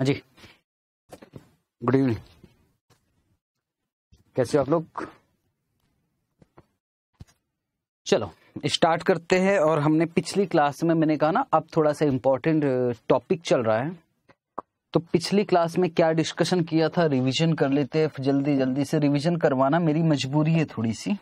हाँ जी good evening कैसे हो आप लोग चलो स्टार्ट करते हैं और हमने पिछली क्लास में मैंने कहा ना अब थोड़ा सा इम्पोर्टेंट टॉपिक uh, चल रहा है तो पिछली क्लास में क्या डिस्कशन किया था रिवीजन कर लेते हैं जल्दी जल्दी से रिवीजन करवाना मेरी मजबूरी है थोड़ी सी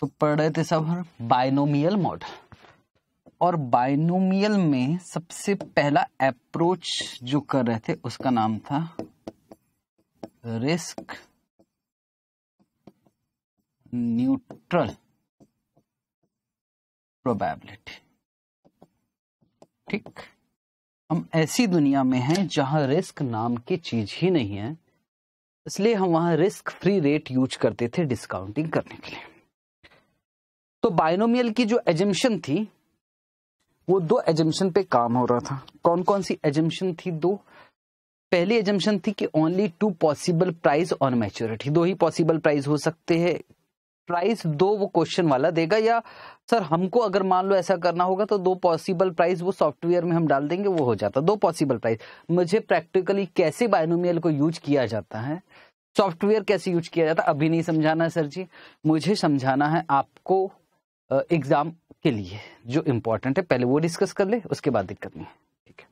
तो पढ़ रहे थे सब बाइनोमियल मॉडल हम्म। और बाइनोमियल में सबसे पहला अप्रोच जो कर रहे थे उसका नाम था रिस्क न्यूट्रल प्रोबेबिलिटी ठीक हम ऐसी दुनिया में हैं जहां रिस्क नाम की चीज ही नहीं है इसलिए हम वहां रिस्क फ्री रेट यूज करते थे डिस्काउंटिंग करने के लिए तो बायनोमियल की जो एजम्पन थी वो दो एजम्पन पे काम हो रहा था कौन कौन सी एजम्पन थी दो पहली एजम्पन थी कि only two possible price on maturity दो ही पॉसिबल प्राइस हो सकते हैं प्राइस दो वो क्वेश्चन वाला देगा या सर हमको अगर मान लो ऐसा करना होगा तो दो पॉसिबल प्राइस वो सॉफ्टवेयर में हम डाल देंगे वो हो जाता दो पॉसिबल प्राइस मुझे प्रैक्टिकली कैसे बायनोमियल को यूज किया जाता है सॉफ्टवेयर कैसे यूज किया जाता अभी नहीं समझाना है सर जी मुझे समझाना है आपको एग्जाम के लिए जो इंपॉर्टेंट है पहले वो डिस्कस कर ले उसके बाद दिक्कत नहीं है ठीक है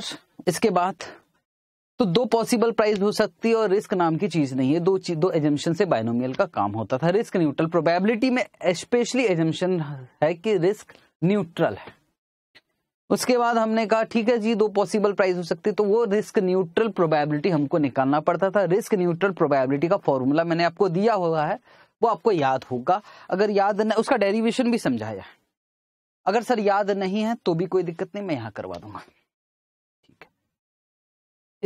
सर इसके बाद तो दो पॉसिबल प्राइस हो सकती है और रिस्क नाम की चीज नहीं है दो चीज दो एजेंशन से बायनोमियल का काम होता था रिस्क न्यूट्रल प्रोबेबिलिटी में स्पेशली एजेंशन है कि रिस्क न्यूट्रल है उसके बाद हमने कहा ठीक है जी दो पॉसिबल प्राइस हो सकती है तो वो रिस्क न्यूट्रल प्रोबेबिलिटी हमको निकालना पड़ता था रिस्क न्यूट्रल प्रोबेबिलिटी का फॉर्मूला मैंने आपको दिया हुआ है वो आपको याद होगा अगर याद न उसका डेरिवेशन भी समझाया है अगर सर याद नहीं है तो भी कोई दिक्कत नहीं मैं यहां करवा दूंगा ठीक है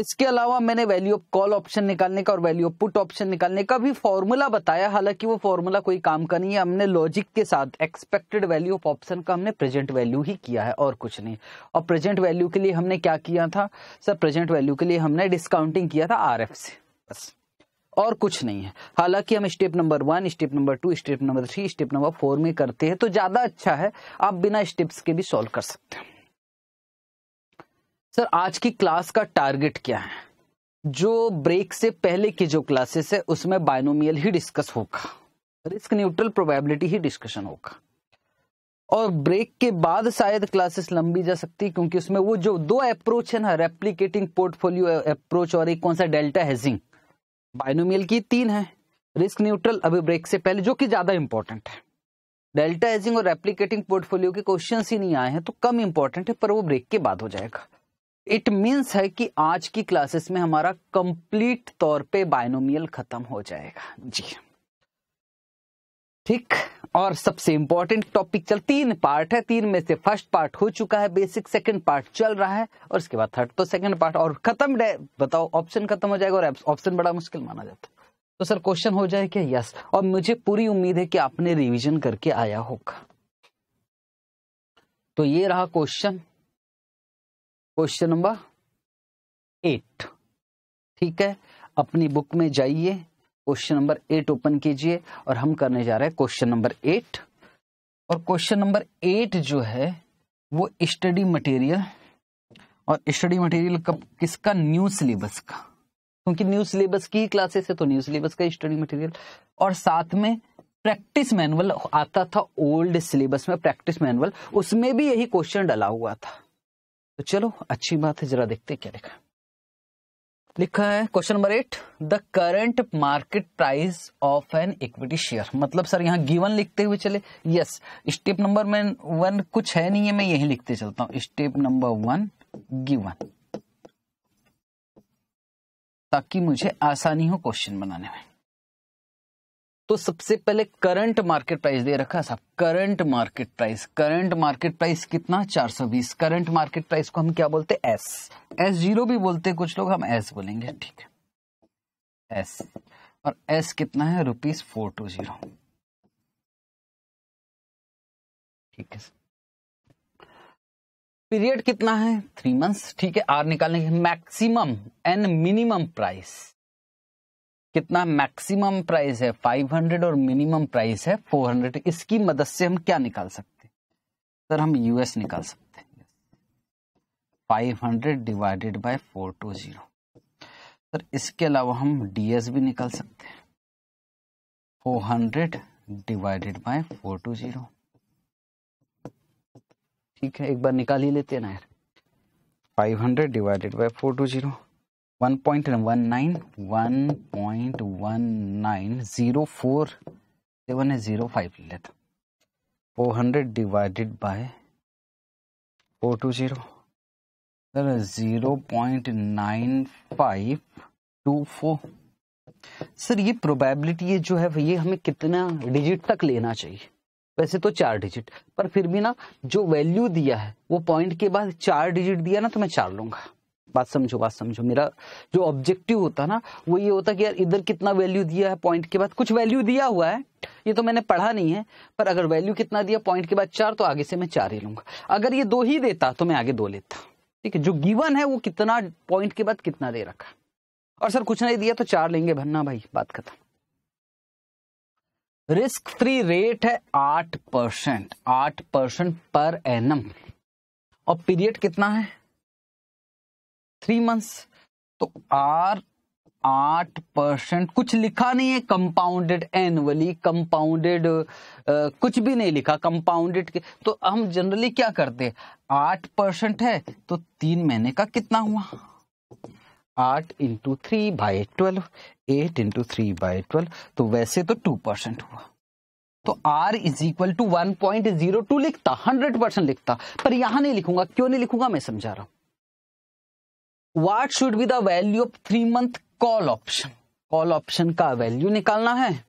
इसके अलावा मैंने वैल्यू ऑफ कॉल ऑप्शन निकालने का और वैल्यू ऑफ पुट ऑप्शन निकालने का भी फॉर्मूला बताया हालांकि वो फॉर्मूला कोई काम का नहीं है हमने लॉजिक के साथ एक्सपेक्टेड वैल्यू ऑफ ऑप्शन का हमने प्रेजेंट वैल्यू ही किया है और कुछ नहीं और प्रेजेंट वैल्यू के लिए हमने क्या किया था सर प्रेजेंट वैल्यू के लिए हमने डिस्काउंटिंग किया था आर से बस और कुछ नहीं है हालांकि हम step number one step number two step number three step number four में करते हैं तो ज्यादा अच्छा है आप बिना स्टेप्स के भी सॉल्व कर सकते हैं सर आज की क्लास का टारगेट क्या है जो ब्रेक से पहले की जो क्लासेस है उसमें बायनोमियल ही डिस्कस होगा रिस्क न्यूट्रल प्रोबेबिलिटी ही डिस्कशन होगा और ब्रेक के बाद शायद क्लासेस लंबी जा सकती है क्योंकि उसमें वो जो दो अप्रोच है ना रेप्लीकेटिंग पोर्टफोलियो अप्रोच और एक कौन सा डेल्टा हेजिंग बाइनोमियल की तीन है रिस्क न्यूट्रल अभी ब्रेक से पहले जो कि ज्यादा इंपॉर्टेंट है डेल्टा एजिंग और रेप्लीकेटिंग पोर्टफोलियो के क्वेश्चन ही नहीं आए हैं तो कम इंपॉर्टेंट है पर वो ब्रेक के बाद हो जाएगा इट मीन्स है कि आज की क्लासेस में हमारा कंप्लीट तौर पे बायनोमियल खत्म हो जाएगा जी ठीक और सबसे इंपॉर्टेंट टॉपिक चल तीन पार्ट है तीन में से फर्स्ट पार्ट हो चुका है बेसिक सेकंड पार्ट चल रहा है और इसके बाद थर्ड तो सेकंड पार्ट और खत्म बताओ ऑप्शन खत्म हो जाएगा और ऑप्शन बड़ा मुश्किल माना जाता है तो सर क्वेश्चन हो जाए क्या यस और मुझे पूरी उम्मीद है कि आपने रिविजन करके आया होगा तो ये रहा क्वेश्चन क्वेश्चन नंबर एट ठीक है अपनी बुक में जाइए क्वेश्चन नंबर एट ओपन कीजिए और हम करने जा रहे हैं क्वेश्चन नंबर एट और क्वेश्चन नंबर एट जो है वो स्टडी मटेरियल और स्टडी मटेरियल कब किसका न्यू सिलेबस का क्योंकि न्यू सिलेबस की क्लासेस है तो न्यू सिलेबस का स्टडी मटेरियल और साथ में प्रैक्टिस मैनुअल आता था ओल्ड सिलेबस में प्रैक्टिस मैनुअल उसमें भी यही क्वेश्चन डाला हुआ था तो चलो अच्छी बात है जरा देखते क्या लिखा लिखा है question number eight the current market price of an equity share मतलब सर यहाँ गिवन लिखते हुए चले यस स्टेप नंबर में वन कुछ है नहीं है मैं यही लिखते चलता हूं स्टेप नंबर वन गिवन ताकि मुझे आसानी हो क्वेश्चन बनाने में तो सबसे पहले करंट मार्केट प्राइस दे रखा साहब current market price current market price कितना 420 करंट मार्केट प्राइस को हम क्या बोलते हैं एस एस जीरो भी बोलते हैं कुछ लोग हम एस बोलेंगे ठीक है एस और एस कितना है रुपीज फोर टू जीरो ठीक है पीरियड कितना है थ्री मंथ्स ठीक है आर निकालने के मैक्सिमम एंड मिनिमम प्राइस कितना मैक्सिमम प्राइस है 500 और मिनिमम प्राइस है 400 इसकी मदद से हम क्या निकाल सकते सर हम यूएस निकाल सकते हैं 500 डिवाइडेड बाय 420 सर इसके अलावा हम डीएस भी निकाल सकते हैं 400 डिवाइडेड बाय 420 ठीक है एक बार निकाल ही लेते हैं ना यार 500 divided by 420 one point one nine one point one nine zero four seven है ज़ीरो फाइव ले लेता four hundred divided by four two zero sir zero point nine five two four sir ये प्रोबेबिलिटी ये जो है ये हमें कितना डिजिट तक लेना चाहिए वैसे तो चार डिजिट पर फिर भी ना जो वैल्यू दिया है वो पॉइंट के बाद चार डिजिट दिया ना तो मैं चार लूंगा बात समझो बात समझो मेरा जो ऑब्जेक्टिव होता ना वो ये होता कि यार इधर कितना वैल्यू दिया है पॉइंट के बाद कुछ वैल्यू दिया हुआ है ये तो मैंने पढ़ा नहीं है पर अगर वैल्यू कितना दिया पॉइंट के बाद चार तो आगे से मैं चार ही लूंगा अगर ये दो ही देता तो मैं आगे दो लेता ठीक है जो गिवन है वो कितना पॉइंट के बाद कितना दे रखा और सर कुछ नहीं दिया तो चार लेंगे भन्ना भाई बात खत्म रिस्क फ्री रेट है आठ परसेंट आठ परसेंट पर एनम और पीरियड कितना है थ्री मंथ्स तो आर आठ परसेंट कुछ लिखा नहीं है कंपाउंडेड एनुअली कंपाउंडेड कुछ भी नहीं लिखा कंपाउंडेड के तो हम जनरली क्या करते आठ परसेंट है तो तीन महीने का कितना हुआ आठ into three by twelve eight into three by twelve तो वैसे तो टू परसेंट हुआ तो R is equal to one point zero two लिखता हंड्रेड परसेंट लिखता पर यहां नहीं लिखूंगा क्यों नहीं लिखूंगा मैं समझा रहा हूं what should be the value of three month call option call option का वैल्यू निकालना है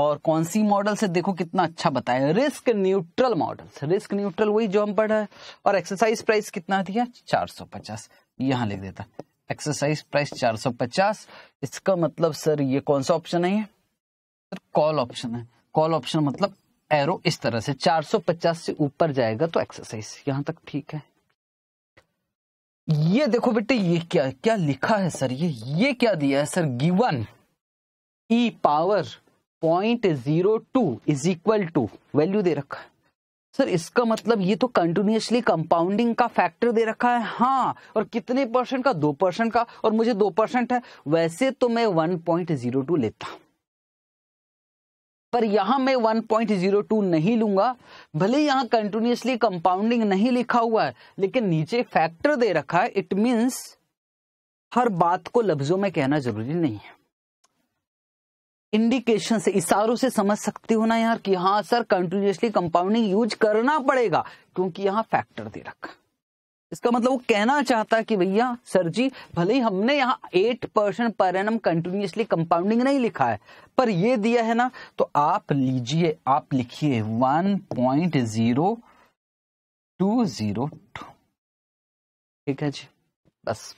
और कौन सी मॉडल से देखो कितना अच्छा बताया risk neutral model risk neutral वही जो हम पढ़ा है और एक्सरसाइज प्राइस कितना दिया 450 यहां लिख देता एक्सरसाइज प्राइस 450 इसका मतलब सर ये कौन सा ऑप्शन है सर कॉल ऑप्शन है कॉल ऑप्शन मतलब एरो इस तरह से 450 से ऊपर जाएगा तो एक्सरसाइज यहां तक ठीक है ये देखो बेटे ये क्या क्या लिखा है सर ये ये क्या दिया है sir given e power point zero two is equal to value दे रखा है सर इसका मतलब ये तो कंटिन्यूसली कंपाउंडिंग का फैक्टर दे रखा है हाँ और कितने परसेंट का दो परसेंट का और मुझे दो परसेंट है वैसे तो मैं वन पॉइंट जीरो टू लेता हूं पर यहां मैं 1.02 नहीं लूंगा भले यहां कंटिन्यूसली कंपाउंडिंग नहीं लिखा हुआ है लेकिन नीचे फैक्टर दे रखा है इट मीन्स हर बात को लफ्जों में कहना जरूरी नहीं है इंडिकेशन से इशारों से समझ सकती हो ना यार कि हाँ सर कंटिन्यूसली कंपाउंडिंग यूज करना पड़ेगा क्योंकि यहां फैक्टर दे रखा इसका मतलब वो कहना चाहता कि भैया सर जी भले ही हमने यहाँ एट परसेंट पर एनम कंटिन्यूसली कंपाउंडिंग नहीं लिखा है पर ये दिया है ना तो आप लीजिए आप लिखिए one point zero two zero two ठीक है जी बस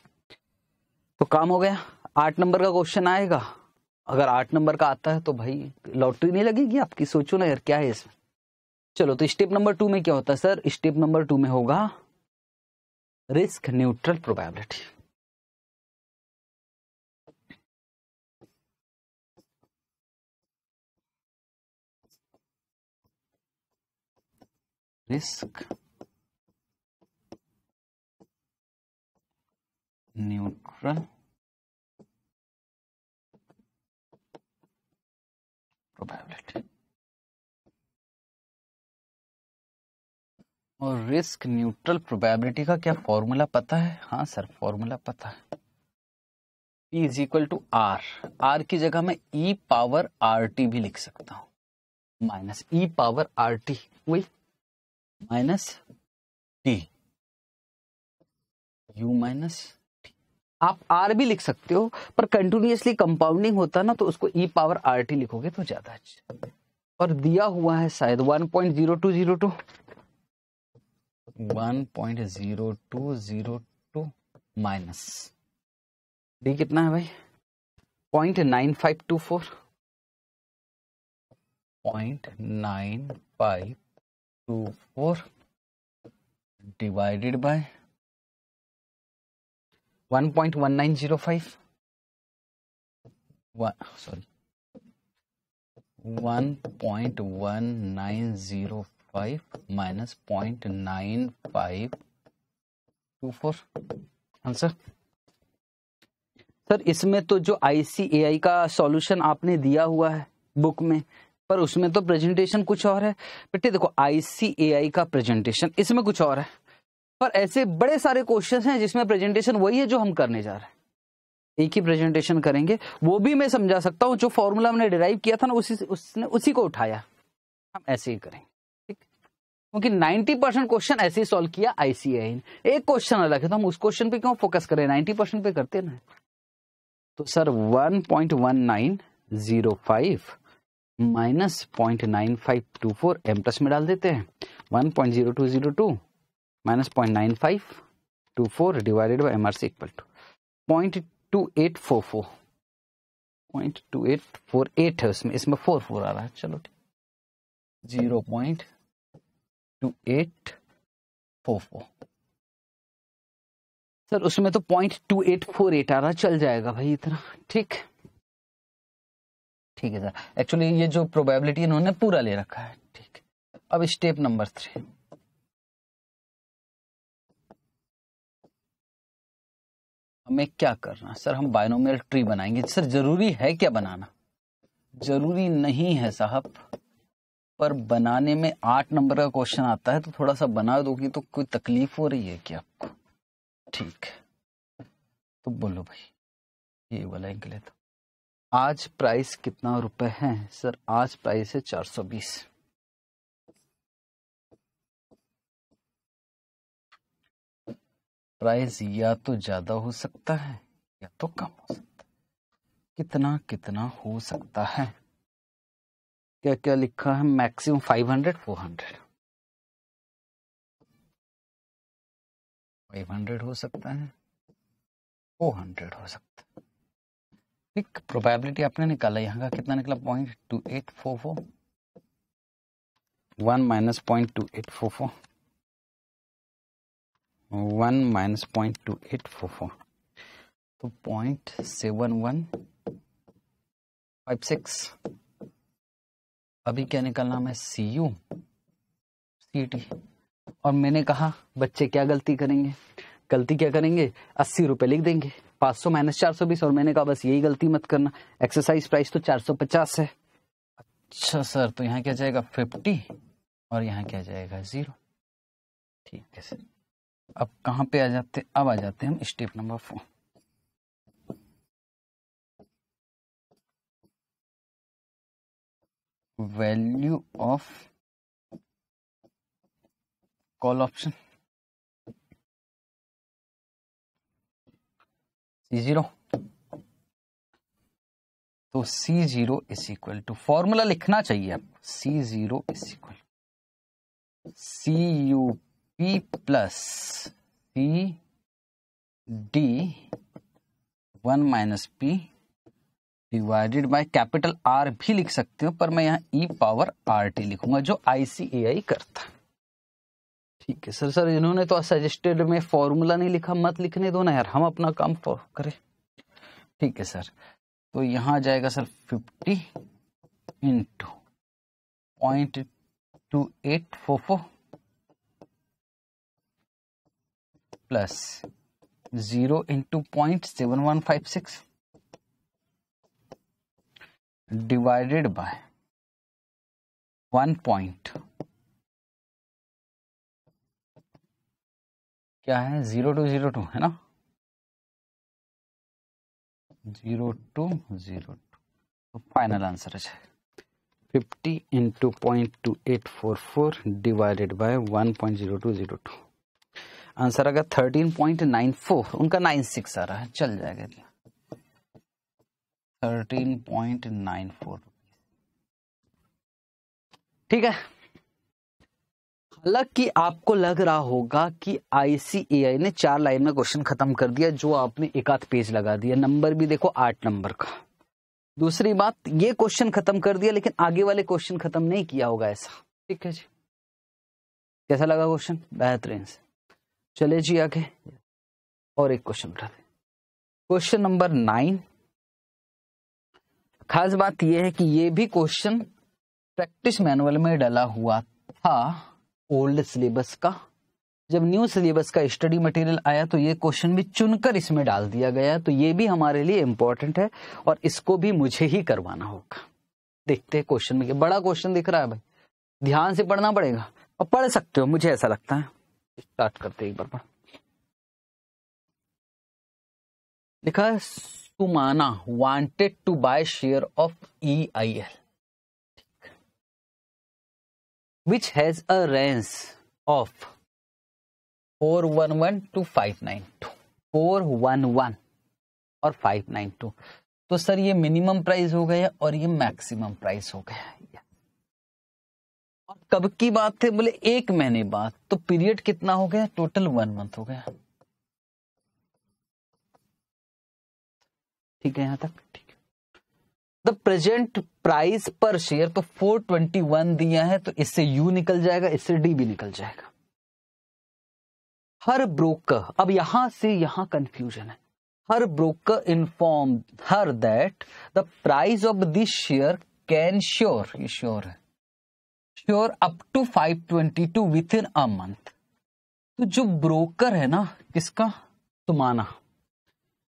तो काम हो गया आठ नंबर का क्वेश्चन आएगा अगर आठ नंबर का आता है तो भाई लॉटरी नहीं लगेगी आपकी सोचो ना यार क्या है इसमें चलो तो स्टेप नंबर टू में क्या होता है सर स्टेप नंबर टू में होगा risk neutral probability. Risk neutral probability. और रिस्क न्यूट्रल प्रोबेबिलिटी का क्या फॉर्मूला पता है हाँ सर फॉर्मूला पता है P is equal to R R की जगह मैं ई पावर आर टी भी लिख सकता हूं minus e power R T वही माइनस टी यू माइनस आप आर भी लिख सकते हो पर कंटिन्यूसली कंपाउंडिंग होता ना तो उसको ई पावर आर टी लिखोगे तो ज्यादा अच्छा और दिया हुआ है शायद one point zero two zero two one point zero two zero two minus D कितना है भाई point nine five two four point nine five two four divided by one point one nine zero five one sorry one point one nine zero five minus point nine five two four answer sir इसमें तो जो ICAI का solution आपने दिया हुआ है book में पर उसमें तो प्रेजेंटेशन कुछ और है बेटे देखो आईसीएआई का प्रेजेंटेशन इसमें कुछ और है पर ऐसे बड़े सारे क्वेश्चन हैं जिसमें प्रेजेंटेशन वही है जो हम करने जा रहे हैं एक ही प्रेजेंटेशन करेंगे वो भी मैं समझा सकता हूँ जो फॉर्मूला हमने डिराइव किया था ना उसी उसने उसी को उठाया हम ऐसे ही करेंगे क्योंकि 90 परसेंट क्वेश्चन ऐसे ही सोल्व किया आईसीआई एक क्वेश्चन अलग है तो हम उस क्वेश्चन पे क्यों फोकस करें 90 परसेंट पे करते ना तो sir 1.1905 minus point nine five two four M plus में डाल देते हैं one point zero two zero two minus point nine five two four divided by M R C equal to point two eight four four point two eight four eight है उसमें इसमें four four आ रहा है चलो ठीक zero point two eight four four sir उसमें तो point two eight four eight आ रहा चल जाएगा भाई इतना ठीक ठीक है सर एक्चुअली ये जो प्रोबेबिलिटी इन्होंने पूरा ले रखा है ठीक अब स्टेप नंबर थ्री हमें क्या करना सर हम बायनोमियल ट्री बनाएंगे सर जरूरी है क्या बनाना जरूरी नहीं है साहब पर बनाने में आठ नंबर का क्वेश्चन आता है तो थोड़ा सा बना दोगी तो कोई तकलीफ हो रही है क्या आपको ठीक है तो बोलो भाई ये वाला इंक लेता तो। आज प्राइस कितना रुपए है सर आज प्राइस है चार सौ बीस प्राइस या तो ज्यादा हो सकता है या तो कम हो सकता है कितना कितना हो सकता है क्या क्या लिखा है maximum five hundred four hundred five hundred हो सकता है फोर हंड्रेड हो सकता है ठीक प्रोबेबिलिटी आपने निकाला यहाँ का कितना निकला point two eight four four one minus point two eight four four one minus point two eight four four तो point seven one five six अभी क्या निकलना है सी यू सी टी और मैंने कहा बच्चे क्या गलती करेंगे गलती क्या करेंगे अस्सी रुपये लिख देंगे पांच सौ माइनस चार सौ बीस और मैंने कहा बस यही गलती मत करना एक्सरसाइज प्राइस तो चार सौ पचास है अच्छा सर तो यहाँ क्या जाएगा फिफ्टी और यहाँ क्या जाएगा ज़ीरो ठीक है सर अब कहाँ पे आ जाते अब आ जाते हैं हम step number four of call option C zero तो C zero is equal to formula लिखना चाहिए आपको C zero is equal C U P plus C D one minus P divided by capital R भी लिख सकते हो पर मैं यहाँ ई पावर आर टी लिखूंगा जो आईसीएआई करता ठीक है सर सर इन्होंने तो सजेस्टेड में फॉर्मूला नहीं लिखा मत लिखने दो ना यार हम अपना काम करें ठीक है सर तो यहाँ जाएगा sir fifty into point two eight four four plus zero into point seven one five six divided by one point क्या है जीरो टू जीरो टू है ना zero two zero two final answer है fifty into point two eight four four divided by one point zero two zero two answer आ गया thirteen point nine four उनका nine six आ रहा है चल जाएगा थर्टीन पॉइंट नाइन फोर ठीक है हालांकि आपको लग रहा होगा कि आईसीएआई ने चार लाइन में क्वेश्चन खत्म कर दिया जो आपने एक आध पेज लगा दिया नंबर भी देखो आठ नंबर का दूसरी बात ये क्वेश्चन खत्म कर दिया लेकिन आगे वाले क्वेश्चन खत्म नहीं किया होगा ऐसा ठीक है जी कैसा लगा क्वेश्चन बेहतरीन से चले जी आगे और एक क्वेश्चन उठा क्वेश्चन नंबर नाइन खास बात यह है कि ये भी क्वेश्चन प्रैक्टिस मैनुअल में डला हुआ था ओल्ड सिलेबस का जब न्यू सिलेबस का स्टडी मटेरियल आया तो ये क्वेश्चन भी चुनकर इसमें डाल दिया गया तो ये भी हमारे लिए इम्पोर्टेंट है और इसको भी मुझे ही करवाना होगा देखते हैं क्वेश्चन में बड़ा क्वेश्चन दिख रहा है भाई ध्यान से पढ़ना पड़ेगा और पढ़ सकते हो मुझे ऐसा लगता है स्टार्ट करते एक बार पढ़ लिखा टू माना wanted to buy share of E I L which has a range of four one one two five nine two four one one और फाइव नाइन टू तो सर ये मिनिमम प्राइस हो गया और ये मैक्सिमम प्राइस हो गया और कब की बात है बोले एक महीने बाद तो पीरियड कितना हो गया टोटल वन मंथ हो गया ठीक है यहां तक ठीक द प्रेजेंट प्राइस पर शेयर तो 421 दिया है तो इससे यू निकल जाएगा इससे डी भी निकल जाएगा हर ब्रोकर अब यहां से यहां कंफ्यूजन है her broker inform her that the price of this share can sure ये श्योर है sure up to 522 within a month तो जो ब्रोकर है ना किसका तुमाना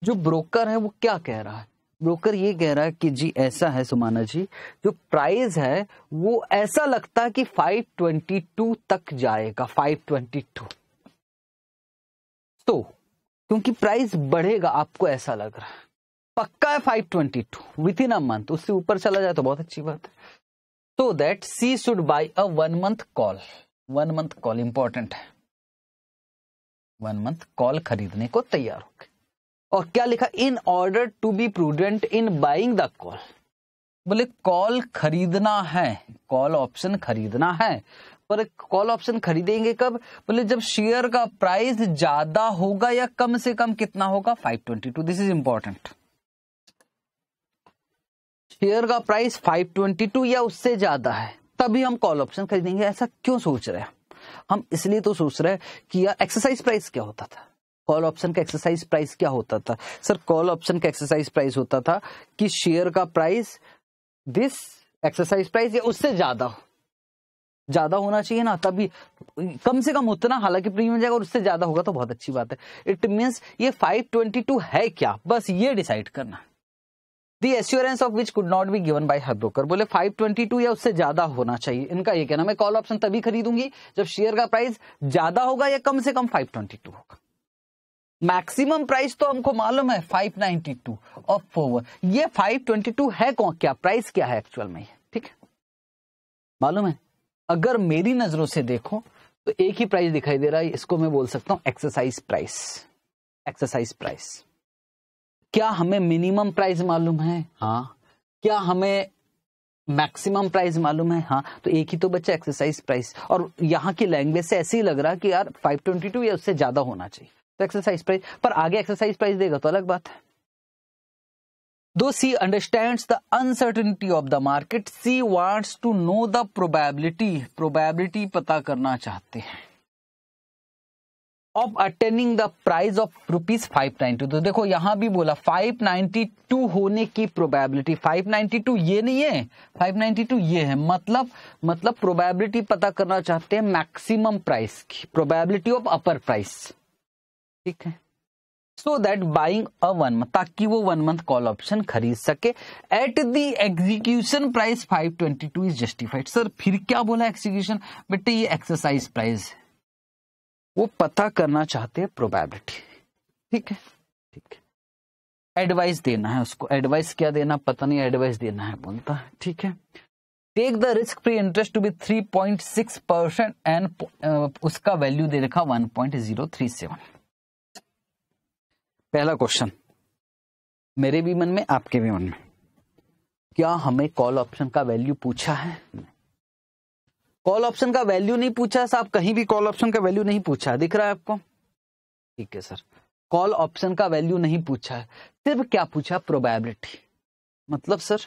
जो ब्रोकर है वो क्या कह रहा है ब्रोकर ये कह रहा है कि जी ऐसा है सुमाना जी जो प्राइस है वो ऐसा लगता है कि 522 तक जाएगा 522 तो क्योंकि प्राइस बढ़ेगा आपको ऐसा लग रहा है पक्का है 522 विथ इन अ मंथ उससे ऊपर चला जाए तो बहुत अच्छी बात है so that she should buy a one month call one month call important है वन मंथ कॉल खरीदने को तैयार हो गया और क्या लिखा in order to be prudent in buying the call बोले कॉल खरीदना है कॉल ऑप्शन खरीदना है पर कॉल ऑप्शन खरीदेंगे कब बोले जब शेयर का प्राइस ज्यादा होगा या कम से कम कितना होगा 522 दिस इज इंपॉर्टेंट शेयर का प्राइस 522 या उससे ज्यादा है तभी हम कॉल ऑप्शन खरीदेंगे ऐसा क्यों सोच रहे हैं हम इसलिए तो सोच रहे हैं कि एक्सरसाइज प्राइस क्या होता था कॉल ऑप्शन का एक्सरसाइज प्राइस क्या होता था सर कॉल ऑप्शन का एक्सरसाइज प्राइस होता था कि शेयर का प्राइस दिस एक्सरसाइज प्राइस या उससे ज्यादा हो ज्यादा होना चाहिए ना तभी कम से कम उतना हालांकि प्रीमियम जाएगा और उससे ज्यादा होगा तो बहुत अच्छी बात है इट मीन्स ये 522 है क्या बस ये डिसाइड करना the assurance of which could not be given by her broker बोले 522 या उससे ज्यादा होना चाहिए इनका ये कहना मैं कॉल ऑप्शन तभी खरीदूंगी जब शेयर का प्राइस ज्यादा होगा या कम से कम 522 होगा मैक्सिमम प्राइस तो हमको मालूम है 592 ऑफ फोवर ये टू है कौन क्या प्राइस क्या है एक्चुअल में ठीक है मालूम है अगर मेरी नजरों से देखो तो एक ही प्राइस दिखाई दे रहा है इसको मैं बोल सकता हूं एक्सरसाइज प्राइस एक्सरसाइज प्राइस क्या हमें मिनिमम प्राइस मालूम है हाँ क्या हमें मैक्सिमम प्राइस मालूम है हाँ तो एक ही तो बच्चा एक्सरसाइज प्राइस और यहाँ की लैंग्वेज से ऐसे ही लग रहा है कि यार 522 या उससे ज्यादा होना चाहिए तो एक्सरसाइज प्राइस पर आगे एक्सरसाइज प्राइस देगा तो अलग बात है दो she understand the uncertainty of the market she wants to know the probability probability पता करना चाहते हैं of attaining the price of rupees five ninety तो देखो यहां भी बोला फाइव नाइनटी टू होने की प्रोबेबिलिटी फाइव नाइनटी टू ये नहीं है फाइव नाइनटी टू ये है मतलब मतलब प्रोबेबिलिटी पता करना चाहते हैं मैक्सिमम प्राइस की प्रोबेबिलिटी ऑफ अपर प्राइस ठीक है so that buying a one month ताकि वो वन मंथ कॉल ऑप्शन खरीद सके at the execution price 522 is justified sir फिर क्या बोला एग्जीक्यूशन बेटे ये एक्सरसाइज प्राइस है वो पता करना चाहते हैं प्रोबेबिलिटी ठीक है ठीक है एडवाइस देना है उसको एडवाइस क्या देना पता नहीं एडवाइस देना है बोलता है ठीक है take the risk free interest to be six percent and उसका वैल्यू दे रखा one point zero three seven पहला क्वेश्चन मेरे भी मन में आपके भी मन में क्या हमें कॉल ऑप्शन का वैल्यू पूछा है कॉल ऑप्शन का वैल्यू नहीं पूछा साहब कहीं भी कॉल ऑप्शन का वैल्यू नहीं पूछा दिख रहा है आपको ठीक है सर कॉल ऑप्शन का वैल्यू नहीं पूछा है सिर्फ क्या पूछा प्रोबेबिलिटी मतलब सर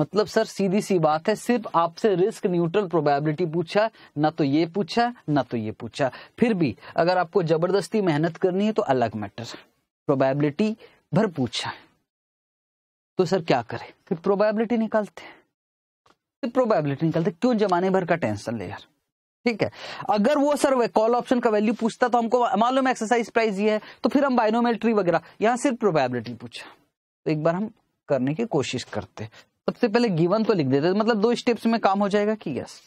मतलब सर सीधी सी बात है सिर्फ आपसे रिस्क न्यूट्रल प्रोबेबिलिटी पूछा ना तो ये पूछा ना तो ये पूछा फिर भी अगर आपको जबरदस्ती मेहनत करनी है तो अलग मैटर है प्रोबेबिलिटी भर पूछा है तो सर क्या करें फिर प्रोबेबिलिटी निकालते हैं प्रोबेबिलिटी निकालते क्यों जमाने भर का टेंशन ले यार ठीक है अगर वो सर कॉल ऑप्शन का वैल्यू पूछता तो हमको मालूम एक्सरसाइज प्राइस ये है तो फिर हम बायनोमेट्री वगैरह यहां सिर्फ प्रोबेबिलिटी पूछा तो एक बार हम करने की कोशिश करते सबसे पहले गिवन तो लिख देते मतलब दो स्टेप्स में काम हो जाएगा कि यस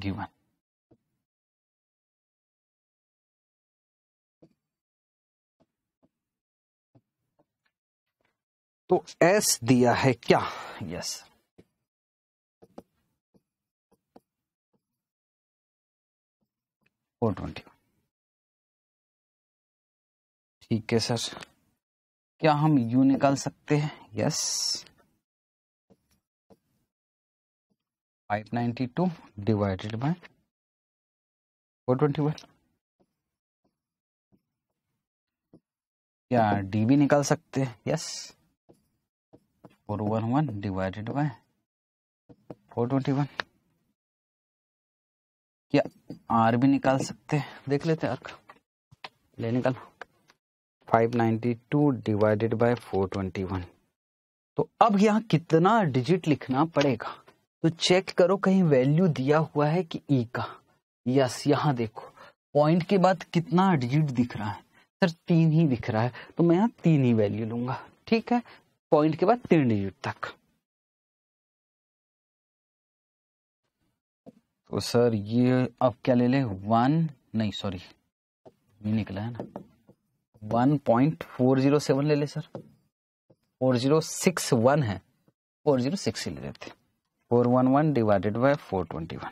given. तो एस दिया है क्या यस yes. फोर ट्वेंटी ठीक है सर क्या हम यू निकाल सकते हैं यस yes. 592 divided by 421 या डी भी निकाल सकते हैं yes four one one divided by four twenty one क्या आर भी निकाल सकते हैं देख लेते हैं ले निकाल five ninety two divided by four twenty one तो अब यहाँ कितना डिजिट लिखना पड़ेगा तो चेक करो कहीं वैल्यू दिया हुआ है कि ई e का यस यहां देखो पॉइंट के बाद कितना डिजिट दिख रहा है सर तीन ही दिख रहा है तो मैं यहां तीन ही वैल्यू लूंगा ठीक है पॉइंट के बाद तीन डिजिट तक तो सर ये अब क्या ले ले वन नहीं सॉरी ये निकला है ना one point four zero seven ले ले sir four zero six one है फोर जीरो सिक्स ही ले लेते हैं four one one divided by four twenty one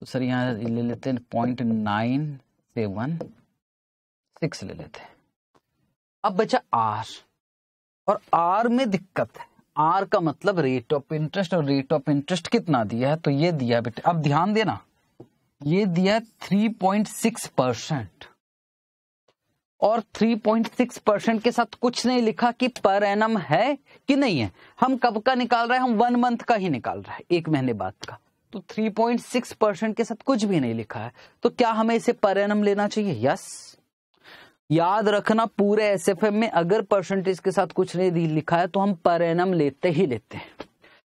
तो सर यहाँ ले लेते हैं पॉइंट नाइन सेवन सिक्स ले लेते हैं अब बचा आर और आर में दिक्कत है आर का मतलब रेट ऑफ इंटरेस्ट और रेट ऑफ इंटरेस्ट कितना दिया है तो ये दिया बेटे अब ध्यान देना ये दिया थ्री पॉइंट सिक्स परसेंट और 3.6 परसेंट के साथ कुछ नहीं लिखा कि पर एनम है कि नहीं है हम कब का निकाल रहे हैं हम वन मंथ का ही निकाल रहे हैं एक महीने बाद का तो 3.6 परसेंट के साथ कुछ भी नहीं लिखा है तो क्या हमें इसे पर एनम लेना चाहिए यस याद रखना पूरे एस में अगर परसेंटेज के साथ कुछ नहीं लिखा है तो हम पर एनम लेते ही लेते हैं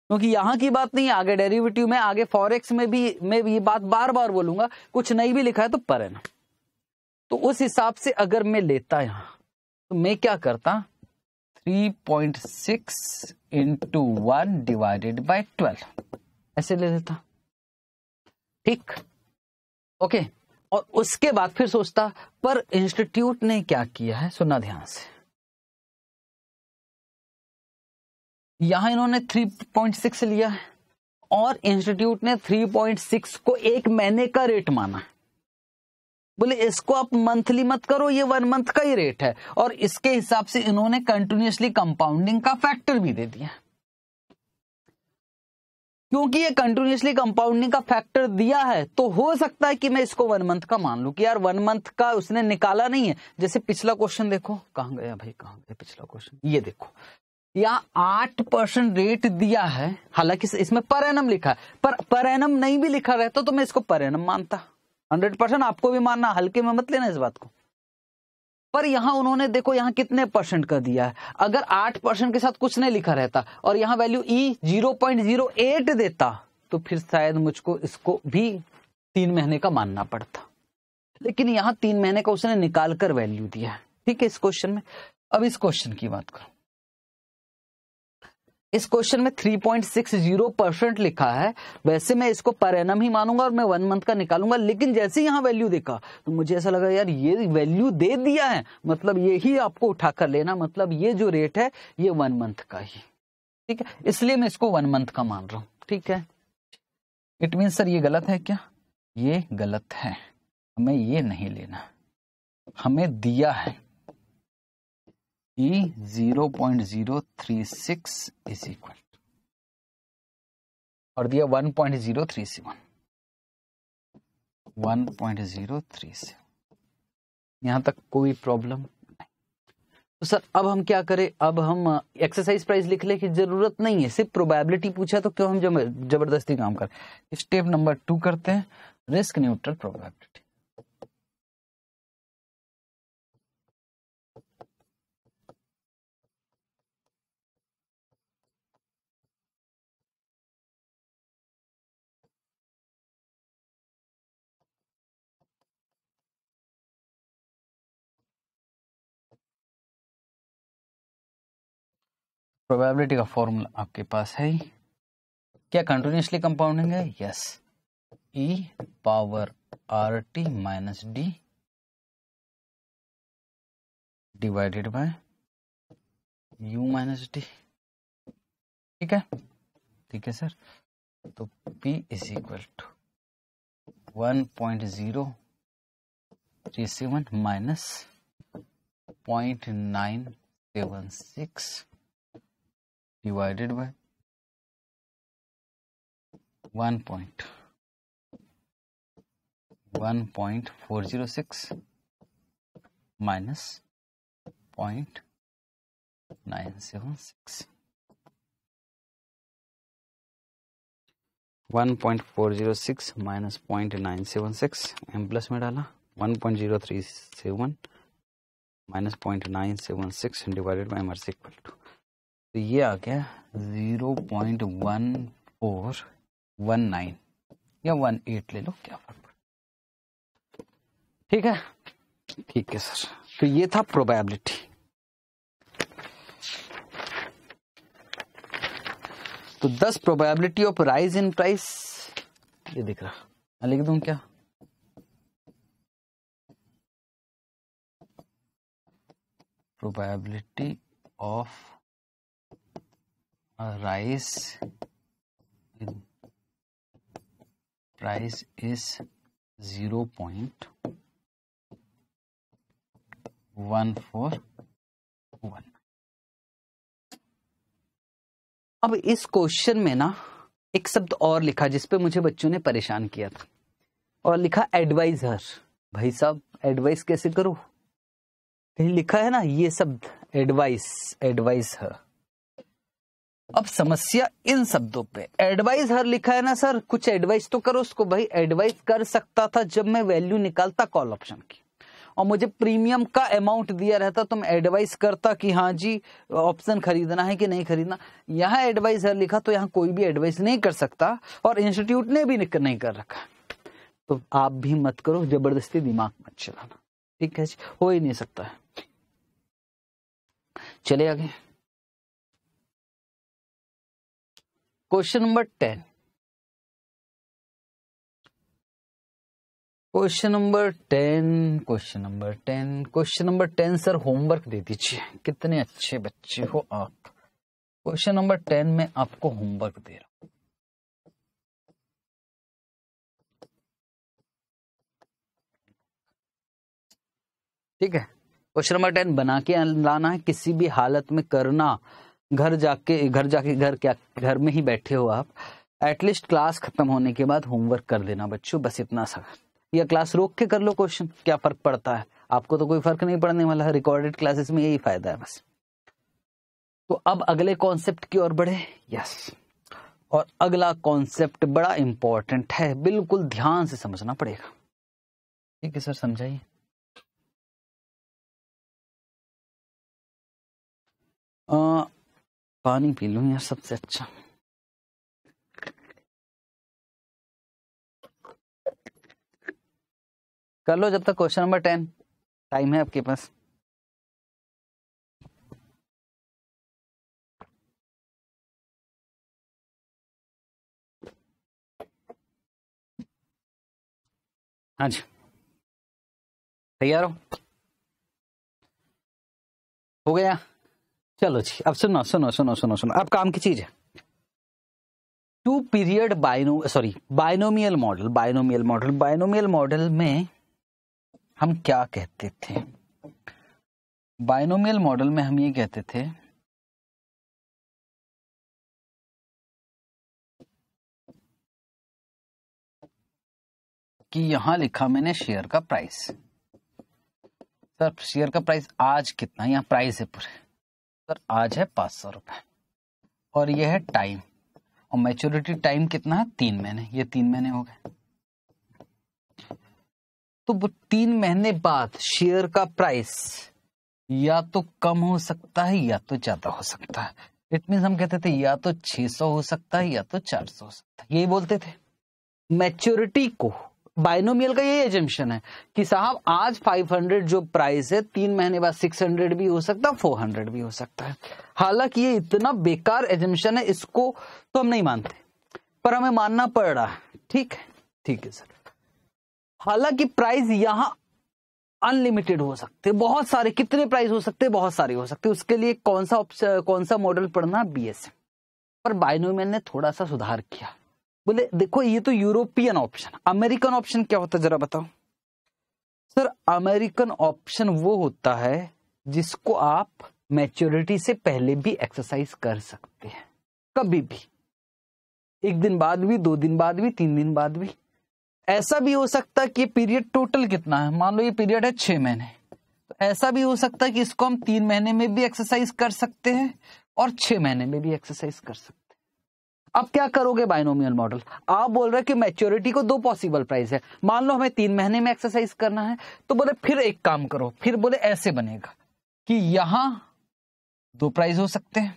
क्योंकि यहां की बात नहीं आगे डेरिवेटिव में आगे फॉरेक्स में भी मैं ये बात बार बार बोलूंगा कुछ नहीं भी लिखा है तो पर एनम तो उस हिसाब से अगर मैं लेता यहां तो मैं क्या करता 3.6 point six into one divided by twelve ऐसे ले लेता ठीक ओके और उसके बाद फिर सोचता पर इंस्टीट्यूट ने क्या किया है सुना ध्यान से यहां इन्होंने 3.6 लिया है और इंस्टीट्यूट ने 3.6 को एक महीने का रेट माना है बोले इसको आप मंथली मत करो ये वन मंथ का ही रेट है और इसके हिसाब से इन्होंने कंटिन्यूसली कंपाउंडिंग का फैक्टर भी दे दिया क्योंकि ये कंटिन्यूसली कंपाउंडिंग का फैक्टर दिया है तो हो सकता है कि मैं इसको वन मंथ का मान लू कि यार वन मंथ का उसने निकाला नहीं है जैसे पिछला क्वेश्चन देखो कहा गया भाई कहा गया पिछला क्वेश्चन ये देखो या आठ परसेंट रेट दिया है हालांकि इसमें पर एनम लिखा है पर पर एनम नहीं भी लिखा रहता तो मैं इसको पर एनम मानता हंड्रेड परसेंट आपको भी मानना हल्के में मत लेना इस बात को पर यहां उन्होंने देखो यहां कितने परसेंट कर दिया है अगर आठ परसेंट के साथ कुछ नहीं लिखा रहता और यहां value e zero point zero eight देता तो फिर शायद मुझको इसको भी तीन महीने का मानना पड़ता लेकिन यहां तीन महीने का उसने निकालकर वैल्यू दिया है ठीक है इस क्वेश्चन में अब इस क्वेश्चन की बात करो इस क्वेश्चन में 3.60 परसेंट लिखा है वैसे मैं इसको पर एनम ही मानूंगा और मैं वन मंथ का निकालूंगा लेकिन जैसे यहां वैल्यू देखा तो मुझे ऐसा लगा यार ये वैल्यू दे दिया है मतलब ये ही आपको उठाकर लेना मतलब ये जो रेट है ये वन मंथ का ही ठीक है इसलिए मैं इसको वन मंथ का मान रहा हूं ठीक है इट मीन सर ये गलत है क्या ये गलत है हमें ये नहीं लेना हमें दिया है zero point zero three six is equal और दिया one point zero three seven one point zero three seven यहां तक कोई प्रॉब्लम नहीं तो सर अब हम क्या करें अब हम एक्सरसाइज प्राइस लिख ले की जरूरत नहीं है सिर्फ प्रोबेबिलिटी पूछा तो क्यों हम जबरदस्ती काम करें स्टेप नंबर टू करते हैं रिस्क न्यूट्रल प्रोबेबिलिटी प्रोबेबिलिटी का फॉर्मूला आपके पास है ही क्या कंटिन्यूसली कंपाउंडिंग है yes e power R T minus D divided by U minus D ठीक है ठीक है सर तो P is equal to one point zero three seven minus point nine seven six divided by 1 point 1.406 minus 0.976 minus point nine seven six M plus में डाला 1.037 minus point nine seven six divided by M R equal to तो ये आ गया zero point one four one nine या one eight ले लो क्या फर्क ठीक है ठीक है सर तो ये था प्रोबेबिलिटी तो दस probability of rise in price ये दिख रहा मैं लिख दू क्या probability of rice price is four one अब इस क्वेश्चन में ना एक शब्द और लिखा जिसपे मुझे बच्चों ने परेशान किया था और लिखा एडवाइजर भाई साहब एडवाइस कैसे करूं कहीं लिखा है ना ये शब्द एडवाइस एडवाइस है अब समस्या इन शब्दों पे एडवाइस हर लिखा है ना सर कुछ एडवाइस तो करो उसको भाई एडवाइस कर सकता था जब मैं वैल्यू निकालता कॉल ऑप्शन की और मुझे प्रीमियम का अमाउंट दिया रहता तो मैं एडवाइस करता कि हाँ जी ऑप्शन खरीदना है कि नहीं खरीदना यहाँ एडवाइस हर लिखा तो यहाँ कोई भी एडवाइस नहीं कर सकता और इंस्टीट्यूट ने भी नहीं कर रखा तो आप भी मत करो जबरदस्ती दिमाग मत चलाना ठीक है जी हो ही नहीं सकता है चले आगे question number ten question number ten question number ten question number ten sir homework दे दीजिए कितने अच्छे बच्चे हो आप क्वेश्चन नंबर टेन में आपको होमवर्क दे रहा हूं ठीक है क्वेश्चन नंबर टेन बना के लाना है किसी भी हालत में करना घर जाके घर जाके घर क्या घर में ही बैठे हो आप एटलीस्ट क्लास खत्म होने के बाद होमवर्क कर देना बच्चों बस इतना सा या क्लास रोक के कर लो क्वेश्चन क्या फर्क पड़ता है आपको तो कोई फर्क नहीं पड़ने वाला है रिकॉर्डेड क्लासेस में यही फायदा है बस तो अब अगले कॉन्सेप्ट की ओर बढ़े यस और अगला कॉन्सेप्ट बड़ा इंपॉर्टेंट है बिल्कुल ध्यान से समझना पड़ेगा ठीक है सर समझाइए पानी पी लू यार सबसे अच्छा कर लो जब तक क्वेश्चन नंबर टेन टाइम है आपके पास हाँ जी तैयार हो हो गया चलो जी अब सुनो सुनो सुनो सुनो सुनो अब काम की चीज है टू पीरियड बाइनो sorry binomial model binomial model binomial model में हम क्या कहते थे बाइनोमियल मॉडल में हम ये कहते थे कि यहां लिखा मैंने शेयर का प्राइस सर शेयर का प्राइस आज कितना यहाँ प्राइस है पूरे सर आज है पाँच सौ रुपये और यह है टाइम और मैच्योरिटी टाइम कितना है तीन महीने ये तीन महीने हो गए तो वो तीन महीने बाद शेयर का प्राइस या तो कम हो सकता है या तो ज्यादा हो सकता है इट मीन हम कहते थे या तो 600 हो सकता है या तो 400 हो सकता है यही बोलते थे मैच्योरिटी को बाइनोमियल का यही एजेंशन है कि साहब आज 500 जो प्राइस है तीन महीने बाद 600 भी हो सकता है 400 भी हो सकता है हालांकि ये इतना बेकार एजेंशन है इसको तो हम नहीं मानते पर हमें मानना पड़ रहा है ठीक है ठीक है सर हालांकि प्राइस यहां अनलिमिटेड हो सकते बहुत सारे कितने प्राइस हो सकते बहुत सारे हो सकते उसके लिए कौन सा कौन सा मॉडल पढ़ना बी पर बाइनोमियल ने थोड़ा सा सुधार किया बोले देखो ये तो यूरोपियन ऑप्शन अमेरिकन ऑप्शन क्या होता है जरा बताओ सर अमेरिकन ऑप्शन वो होता है जिसको आप मैच्योरिटी से पहले भी एक्सरसाइज कर सकते हैं कभी भी एक दिन बाद भी दो दिन बाद भी तीन दिन बाद भी ऐसा भी हो सकता है कि पीरियड टोटल कितना है मान लो ये पीरियड है छह महीने तो ऐसा भी हो सकता है कि इसको हम तीन महीने में भी एक्सरसाइज कर सकते हैं और छह महीने में भी एक्सरसाइज कर सकते हैं अब क्या करोगे बाइनोमियल मॉडल आप बोल रहे कि मैच्योरिटी को दो पॉसिबल प्राइस है मान लो हमें तीन महीने में एक्सरसाइज करना है तो बोले फिर एक काम करो फिर बोले ऐसे बनेगा कि यहां दो प्राइस हो सकते हैं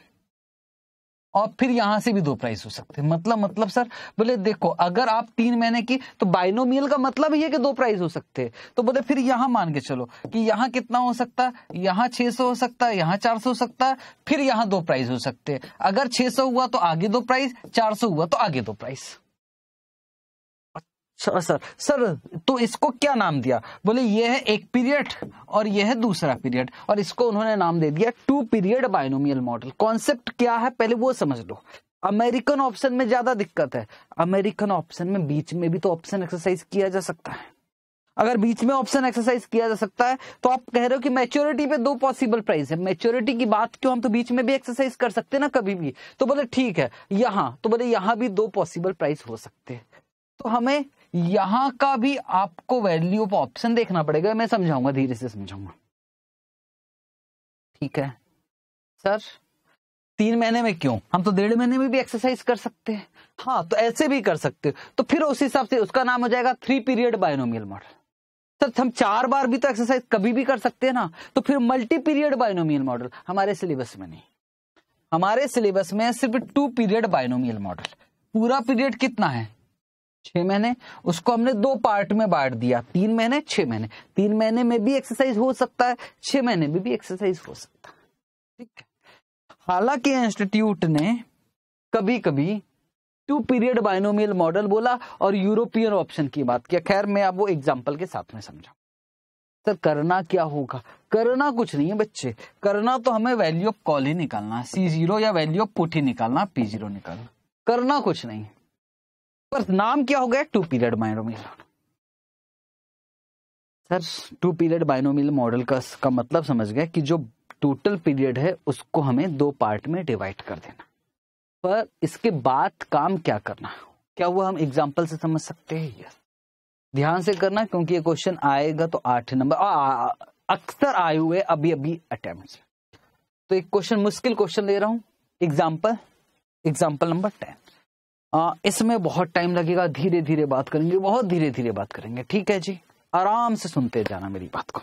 और फिर यहां से भी दो प्राइस हो सकते हैं मतलब मतलब सर बोले देखो अगर आप तीन महीने की तो बाइनोमियल का मतलब ही है कि दो प्राइस हो सकते हैं तो बोले फिर यहां मान के चलो कि यहां कितना हो सकता है यहां 600 हो सकता है यहां 400 हो सकता है फिर यहां दो प्राइस हो सकते हैं अगर 600 हुआ तो आगे दो प्राइस 400 हुआ तो आगे दो प्राइस सर सर तो इसको क्या नाम दिया बोले ये है एक पीरियड और ये है दूसरा पीरियड और इसको उन्होंने नाम दे दिया two period binomial model concept क्या है पहले वो समझ लो अमेरिकन ऑप्शन में ज्यादा दिक्कत है अमेरिकन ऑप्शन में बीच में भी तो ऑप्शन एक्सरसाइज किया जा सकता है अगर बीच में ऑप्शन एक्सरसाइज किया जा सकता है तो आप कह रहे हो कि मेच्योरिटी पे दो पॉसिबल प्राइस है मेच्योरिटी की बात क्यों हम तो बीच में भी एक्सरसाइज कर सकते हैं ना कभी भी तो बोले ठीक है यहां तो बोले यहां भी दो पॉसिबल प्राइस हो सकते हैं तो हमें यहां का भी आपको वैल्यू ऑफ ऑप्शन देखना पड़ेगा मैं समझाऊंगा धीरे से समझाऊंगा ठीक है सर तीन महीने में क्यों हम तो डेढ़ महीने में भी एक्सरसाइज कर सकते हैं हाँ तो ऐसे भी कर सकते हो तो फिर उस हिसाब से उसका नाम हो जाएगा three period binomial model sir हम चार बार भी तो एक्सरसाइज कभी भी कर सकते हैं ना तो फिर मल्टी पीरियड बायोनोमियल मॉडल हमारे सिलेबस में नहीं हमारे सिलेबस में सिर्फ टू पीरियड बायोनोमियल मॉडल पूरा पीरियड कितना है छह महीने उसको हमने दो पार्ट में बांट दिया तीन महीने छह महीने तीन महीने में भी एक्सरसाइज हो सकता है छह महीने में भी एक्सरसाइज हो सकता है ठीक है हालांकि इंस्टीट्यूट ने कभी कभी टू पीरियड बाइनोमियल मॉडल बोला और यूरोपियन ऑप्शन की बात किया खैर मैं आप वो एग्जाम्पल के साथ में समझा सर करना क्या होगा करना कुछ नहीं है बच्चे करना तो हमें वैल्यू ऑफ कॉल ही निकालना सी जीरो या वैल्यू ऑफ पुट ही निकालना पी जीरो निकालना करना कुछ नहीं पर नाम क्या हो गया two period binomial sir two period binomial model का का मतलब समझ गया कि जो टोटल पीरियड है उसको हमें दो पार्ट में डिवाइड कर देना पर इसके बाद काम क्या करना क्या हुआ हम एग्जाम्पल से समझ सकते हैं यस ध्यान से करना क्योंकि ये क्वेश्चन आएगा तो आठ नंबर अक्सर आए हुए अभी अभी अटेम्प्ट तो एक क्वेश्चन मुश्किल क्वेश्चन ले रहा हूं एग्जाम्पल एग्जाम्पल नंबर टेन इसमें बहुत टाइम लगेगा धीरे धीरे बात करेंगे बहुत धीरे धीरे बात करेंगे ठीक है जी आराम से सुनते जाना मेरी बात को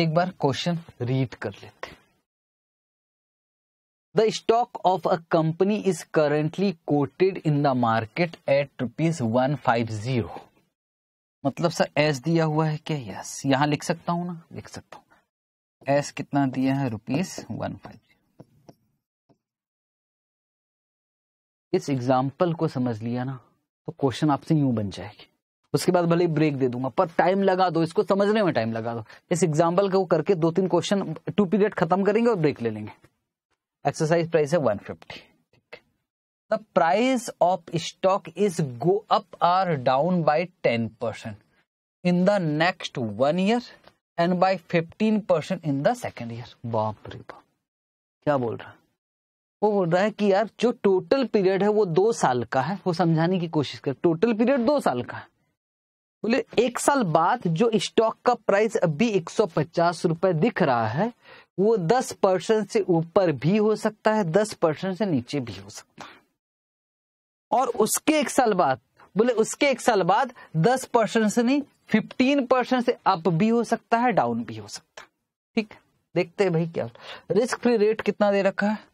एक बार क्वेश्चन रीड कर लेते the stock of a company is currently quoted in the market at rupees one five zero मतलब सर एस दिया हुआ है क्या यस यहां लिख सकता हूं ना लिख सकता हूं एस कितना दिया है रुपीज वन फाइव इस एग्जाम्पल को समझ लिया ना तो क्वेश्चन आपसे यूं बन जाएगी उसके बाद भले ब्रेक दे दूंगा पर टाइम लगा दो इसको समझने में टाइम लगा दो इस एग्जाम्पल को करके दो तीन क्वेश्चन टू पीरियड खत्म करेंगे और ब्रेक ले लेंगे एक्सरसाइज प्राइस है one fifty the price of stock is go up or down by ten percent in the next one year and by fifteen percent in the second year बाप रे बाप क्या बोल रहा वो बोल रहा है कि यार जो टोटल पीरियड है वो दो साल का है वो समझाने की कोशिश कर टोटल पीरियड दो साल का है बोले एक साल बाद जो स्टॉक का प्राइस अभी एक सौ पचास रुपए दिख रहा है वो दस परसेंट से ऊपर भी हो सकता है दस परसेंट से नीचे भी हो सकता है और उसके एक साल बाद बोले उसके एक साल बाद दस परसेंट से नहीं फिफ्टीन परसेंट से अप भी हो सकता है डाउन भी हो सकता है ठीक है देखते हैं भाई क्या रिस्क फ्री रेट कितना दे रखा है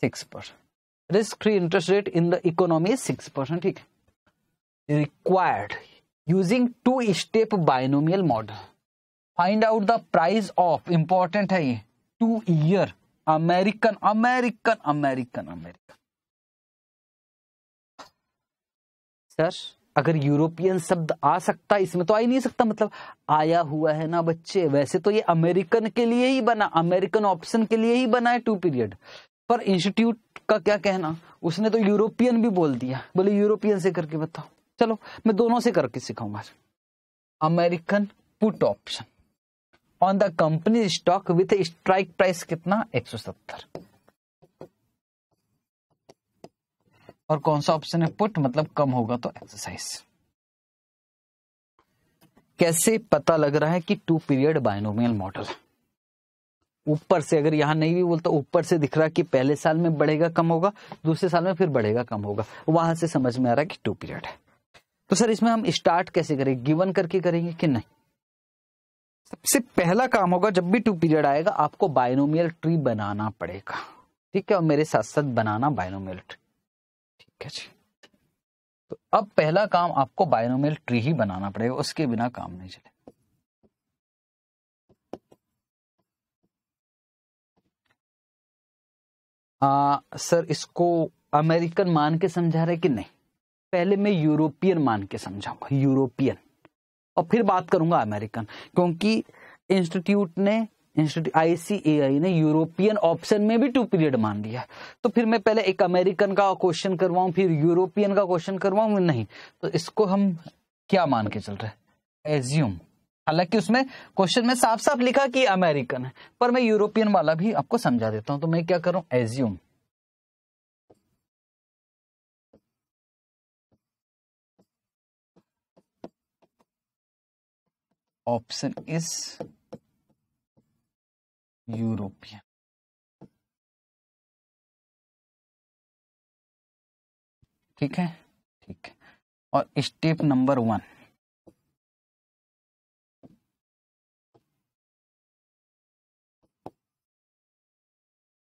six percent risk free interest rate in the economy is six percent ठीक है required using two step binomial model find out the price of important है ये two year American American American American sir अगर European शब्द आ सकता इसमें तो आ ही नहीं सकता मतलब आया हुआ है ना बच्चे वैसे तो ये अमेरिकन के लिए ही बना अमेरिकन ऑप्शन के लिए ही बना है टू पीरियड पर इंस्टीट्यूट का क्या कहना उसने तो यूरोपियन भी बोल दिया बोले यूरोपियन से करके बताओ चलो मैं दोनों से करके सिखाऊंगा American put option on the company stock with strike price कितना 170 और कौन सा ऑप्शन है पुट मतलब कम होगा तो एक्सरसाइज कैसे पता लग रहा है कि टू पीरियड बायनोमियल मॉडल है ऊपर से अगर यहाँ नहीं भी बोलता ऊपर से दिख रहा कि पहले साल में बढ़ेगा कम होगा दूसरे साल में फिर बढ़ेगा कम होगा वहां से समझ में आ रहा है कि टू पीरियड है तो सर इसमें हम स्टार्ट कैसे करेंगे गिवन करके करेंगे कि नहीं सबसे पहला काम होगा जब भी टू पीरियड आएगा आपको बायनोमियल ट्री बनाना पड़ेगा ठीक है और मेरे साथ साथ बनाना बायनोमियल ट्री ठीक है जी तो अब पहला काम आपको बायनोमियल ट्री ही बनाना पड़ेगा उसके बिना काम नहीं चलेगा आ, सर इसको अमेरिकन मान के समझा रहे कि नहीं पहले मैं यूरोपियन मान के समझाऊंगा यूरोपियन और फिर बात करूंगा अमेरिकन क्योंकि इंस्टीट्यूट ने इंस्टीट्यूट आईसीएआई ने यूरोपियन ऑप्शन में भी टू पीरियड मान लिया है तो फिर मैं पहले एक अमेरिकन का क्वेश्चन करवाऊ फिर यूरोपियन का क्वेश्चन करवाऊ नहीं तो इसको हम क्या मान के चल रहे हैं एज्यूम हालांकि उसमें क्वेश्चन में साफ साफ लिखा कि अमेरिकन है पर मैं यूरोपियन वाला भी आपको समझा देता हूं तो मैं क्या करूं एज्यूम ऑप्शन इज यूरोपियन ठीक है ठीक है और स्टेप नंबर वन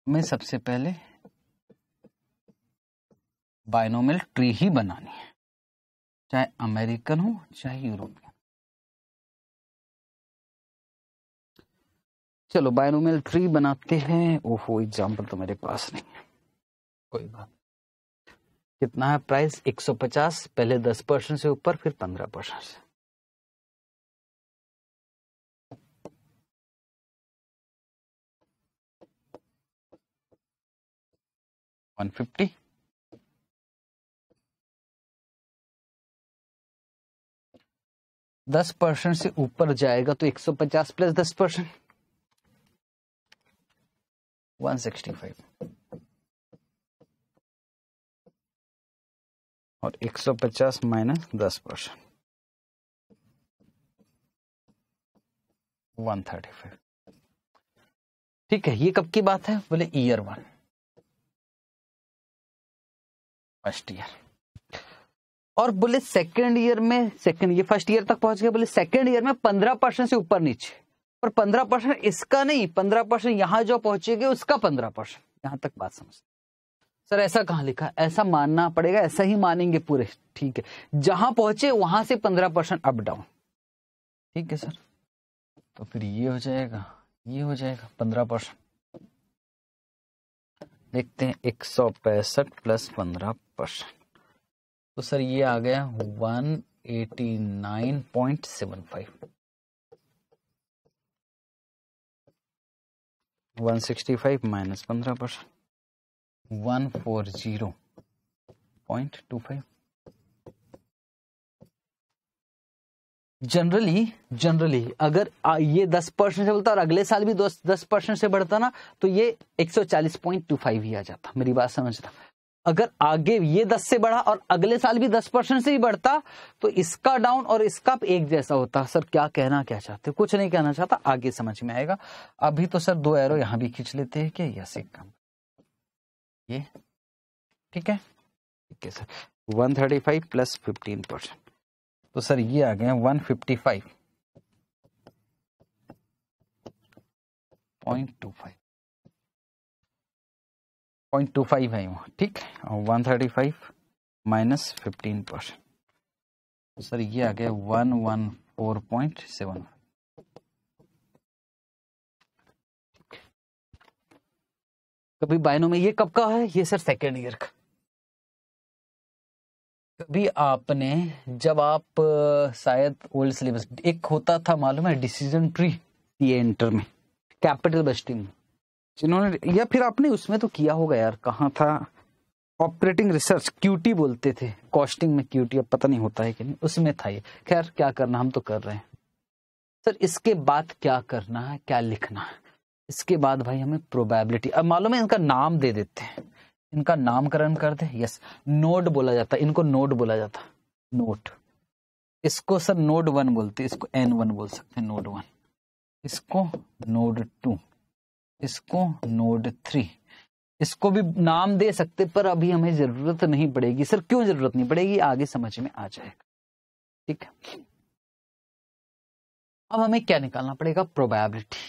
हमें सबसे पहले बायनोमल ट्री ही बनानी है चाहे अमेरिकन हो चाहे यूरोपियन चलो बायनोमल ट्री बनाते हैं ओहो एग्जाम्पल तो मेरे पास नहीं है कोई बात कितना है प्राइस 150 पहले 10 परसेंट से ऊपर फिर 15 परसेंट से 150 दस परसेंट से ऊपर जाएगा तो 150 प्लस दस परसेंट वन सिक्सटी फाइव और पचास माइनस दस परसेंट फाइव ठीक है ये कब की बात है बोले ईयर वन फर्स्ट ईयर और बोले सेकंड ईयर में सेकंड ये फर्स्ट ईयर तक पहुंच गया बोले सेकंड ईयर में पंद्रह परसेंट से ऊपर नीचे पर पंद्रह परसेंट इसका नहीं पंद्रह परसेंट यहां जो पहुंचेगा उसका पंद्रह परसेंट यहां तक बात समझते सर ऐसा कहाँ लिखा ऐसा मानना पड़ेगा ऐसा ही मानेंगे पूरे ठीक है जहां पहुंचे वहां से पंद्रह परसेंट अप डाउन ठीक है सर तो फिर ये हो जाएगा ये हो जाएगा पंद्रह परसेंट देखते हैं एक सौ पैंसठ प्लस पंद्रह परसेंट तो सर ये आ गया one eighty nine point seven five one sixty five minus पंद्रह percent one four zero point two five generally generally अगर ये 10 परसेंट से बोलता और अगले साल भी दस दस परसेंट से बढ़ता ना तो ये 140.25 ही आ जाता मेरी बात समझना अगर आगे ये 10 से बढ़ा और अगले साल भी 10 परसेंट से ही बढ़ता तो इसका डाउन और इसका एक जैसा होता सर क्या कहना क्या चाहते कुछ नहीं कहना चाहता आगे समझ में आएगा अभी तो सर दो एरो यहां भी खींच लेते हैं क्या यस एक काम ये ठीक है ठीक है sir five plus fifteen percent तो सर ये आ गए one fifty five point two five point two five है वो ठीक और one thirty five minus fifteen percent तो सर ये आ गया one one four point seven कभी बाइनो में ये कब का है ये सर सेकेंड ईयर का कभी आपने जब आप शायद ओल्ड सिलेबस एक होता था मालूम है डिसीजन ट्री ये एंटर में कैपिटल बस्टिंग जिन्होंने या फिर आपने उसमें तो किया होगा यार कहाँ था ऑपरेटिंग रिसर्च क्यूटी बोलते थे कॉस्टिंग में क्यूटी अब पता नहीं होता है कि नहीं उसमें था ये खैर क्या करना हम तो कर रहे हैं सर इसके बाद क्या करना है क्या लिखना है इसके बाद भाई हमें प्रोबेबिलिटी अब मालूम है इनका नाम दे देते हैं इनका नामकरण कर दे यस नोड बोला जाता इनको नोड बोला जाता नोट इसको सर नोड वन बोलते इसको एन वन बोल सकते हैं नोड वन इसको नोड टू इसको नोड थ्री इसको भी नाम दे सकते पर अभी हमें जरूरत नहीं पड़ेगी सर क्यों जरूरत नहीं पड़ेगी आगे समझ में आ जाएगा ठीक है अब हमें क्या निकालना पड़ेगा प्रोबेबिलिटी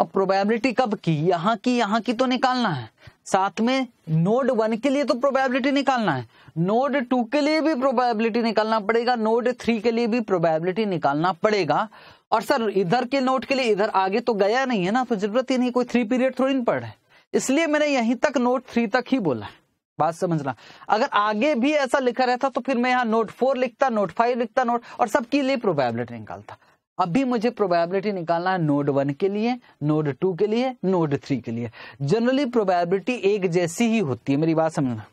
अब प्रोबेबिलिटी कब की यहां की यहां की तो निकालना है साथ में नोड वन के लिए तो प्रोबेबिलिटी निकालना है नोड टू के लिए भी प्रोबेबिलिटी निकालना पड़ेगा नोड थ्री के लिए भी प्रोबेबिलिटी निकालना पड़ेगा और सर इधर के नोट के लिए इधर आगे तो गया नहीं है ना तो जरूरत ही नहीं कोई थ्री पीरियड थोड़ी नहीं पड़ है इसलिए मैंने यहीं तक नोट थ्री तक ही बोला है बात समझना अगर आगे भी ऐसा लिखा रहता तो फिर मैं यहाँ नोट फोर लिखता नोट फाइव लिखता नोट और सबके लिए प्रोबेबिलिटी निकालता अभी मुझे प्रोबेबिलिटी निकालना है नोड वन के लिए नोड टू के लिए नोड थ्री के लिए जनरली प्रोबेबिलिटी एक जैसी ही होती है मेरी बात समझना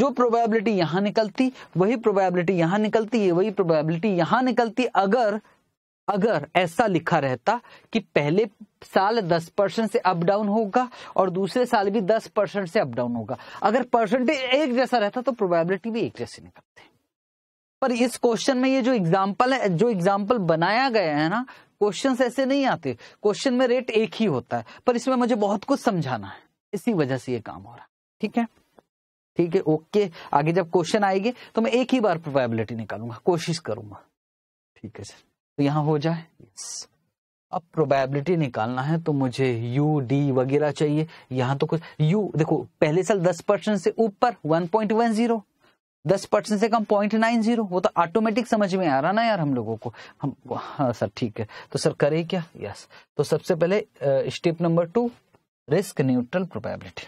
जो प्रोबेबिलिटी यहां निकलती वही प्रोबेबिलिटी यहां निकलती है वही प्रोबेबिलिटी यहां निकलती अगर अगर ऐसा लिखा रहता कि पहले साल 10 परसेंट से अप डाउन होगा और दूसरे साल भी 10 परसेंट से अप डाउन होगा अगर परसेंटेज एक जैसा रहता तो प्रोबेबिलिटी भी एक जैसी निकलती पर इस क्वेश्चन में ये जो एग्जाम्पल है जो एग्जाम्पल बनाया गया है ना क्वेश्चन ऐसे नहीं आते क्वेश्चन में रेट एक ही होता है पर इसमें मुझे बहुत कुछ समझाना है इसी वजह से ये काम हो रहा है ठीक है ठीक है ओके आगे जब क्वेश्चन आएंगे तो मैं एक ही बार प्रोबेबिलिटी निकालूंगा कोशिश करूंगा ठीक है सर तो यहां हो जाए अब प्रोबेबिलिटी निकालना है तो मुझे यू डी वगैरह चाहिए यहां तो कुछ यू देखो पहले साल दस परसेंट से ऊपर वन पॉइंट वन जीरो दस परसेंट से कम पॉइंट नाइन जीरो वो तो ऑटोमेटिक समझ में आ रहा ना यार हम लोगों को हम हाँ सर ठीक है तो सर करे क्या यस तो सबसे पहले step number two risk neutral probability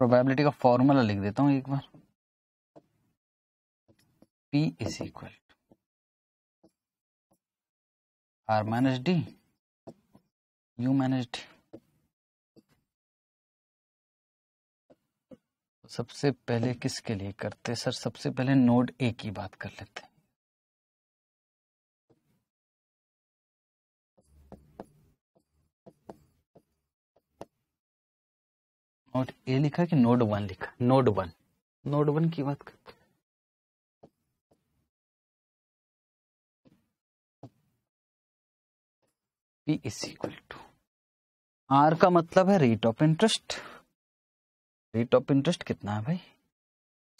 probability का फॉर्मूला लिख देता हूँ एक बार P is equal R minus D U minus D सबसे पहले किसके लिए करते सर सबसे पहले नोड ए की बात कर लेते हैं नोट ए लिखा कि नोड वन लिखा नोड वन नोड वन की बात करते इक्वल टू आर का मतलब है rate of interest rate of interest कितना है भाई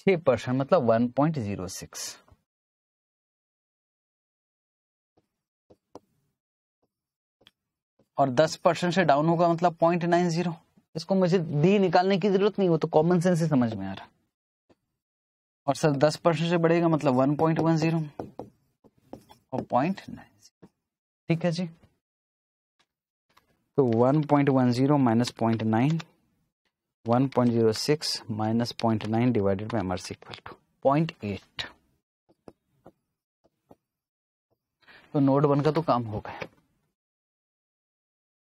छह परसेंट मतलब वन पॉइंट जीरो सिक्स और दस परसेंट से डाउन होगा मतलब पॉइंट नाइन जीरो इसको मुझे डी निकालने की जरूरत नहीं वो तो कॉमन सेंस ही समझ में आ रहा और सर दस परसेंट से बढ़ेगा मतलब वन पॉइंट वन जीरो और पॉइंट नाइन ठीक है जी तो one point one zero minus point nine one point zero six minus point nine divided by M R equal to point eight तो नोड वन का तो काम हो गया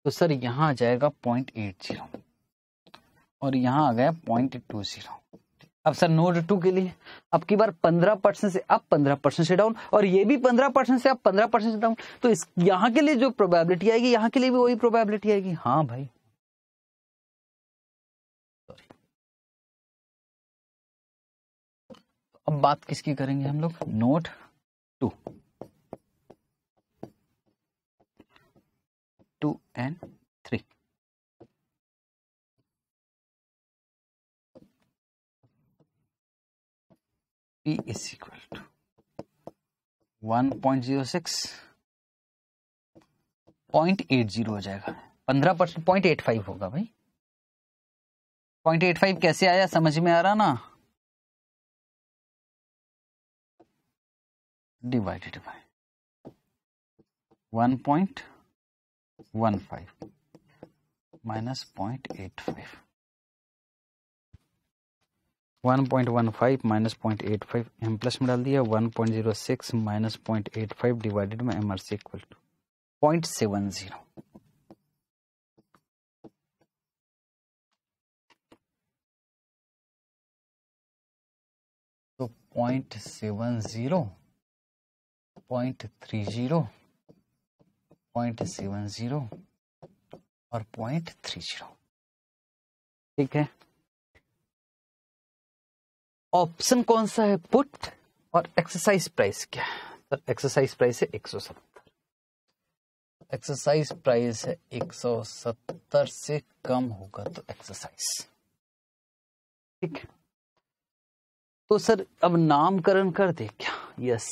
तो सर यहां आ जाएगा पॉइंट एट जीरो और यहाँ आ गया पॉइंट टू जीरो अब सर नोड टू के लिए अब की बार पंद्रह परसेंट से अब पंद्रह परसेंट से डाउन और ये भी पंद्रह परसेंट से अब पंद्रह परसेंट से डाउन तो इस यहाँ के लिए जो प्रोबेबिलिटी आएगी यहाँ के लिए भी वही प्रोबेबिलिटी आएगी हाँ भाई अब बात किसकी करेंगे हम लोग node two two and P is equal to one point zero six point eight zero हो जाएगा पंद्रह परसेंट पॉइंट एट फाइव होगा भाई पॉइंट एट फाइव कैसे आया समझ में आ रहा ना divided by one point one five minus point eight five 1.15 one five minus point eight five M plus में डाल दिया one point zero six minus point eight five divided में M R C equal to point seven zero point seven zero point three zero point seven zero और point three zero ठीक है option कौन सा है पुट और exercise price क्या है तो एक्सरसाइज प्राइस है एक सौ सत्तर एक्सरसाइज प्राइस है एक सौ सत्तर से कम होगा तो एक्सरसाइज ठीक है तो सर अब नामकरण कर दे क्या यस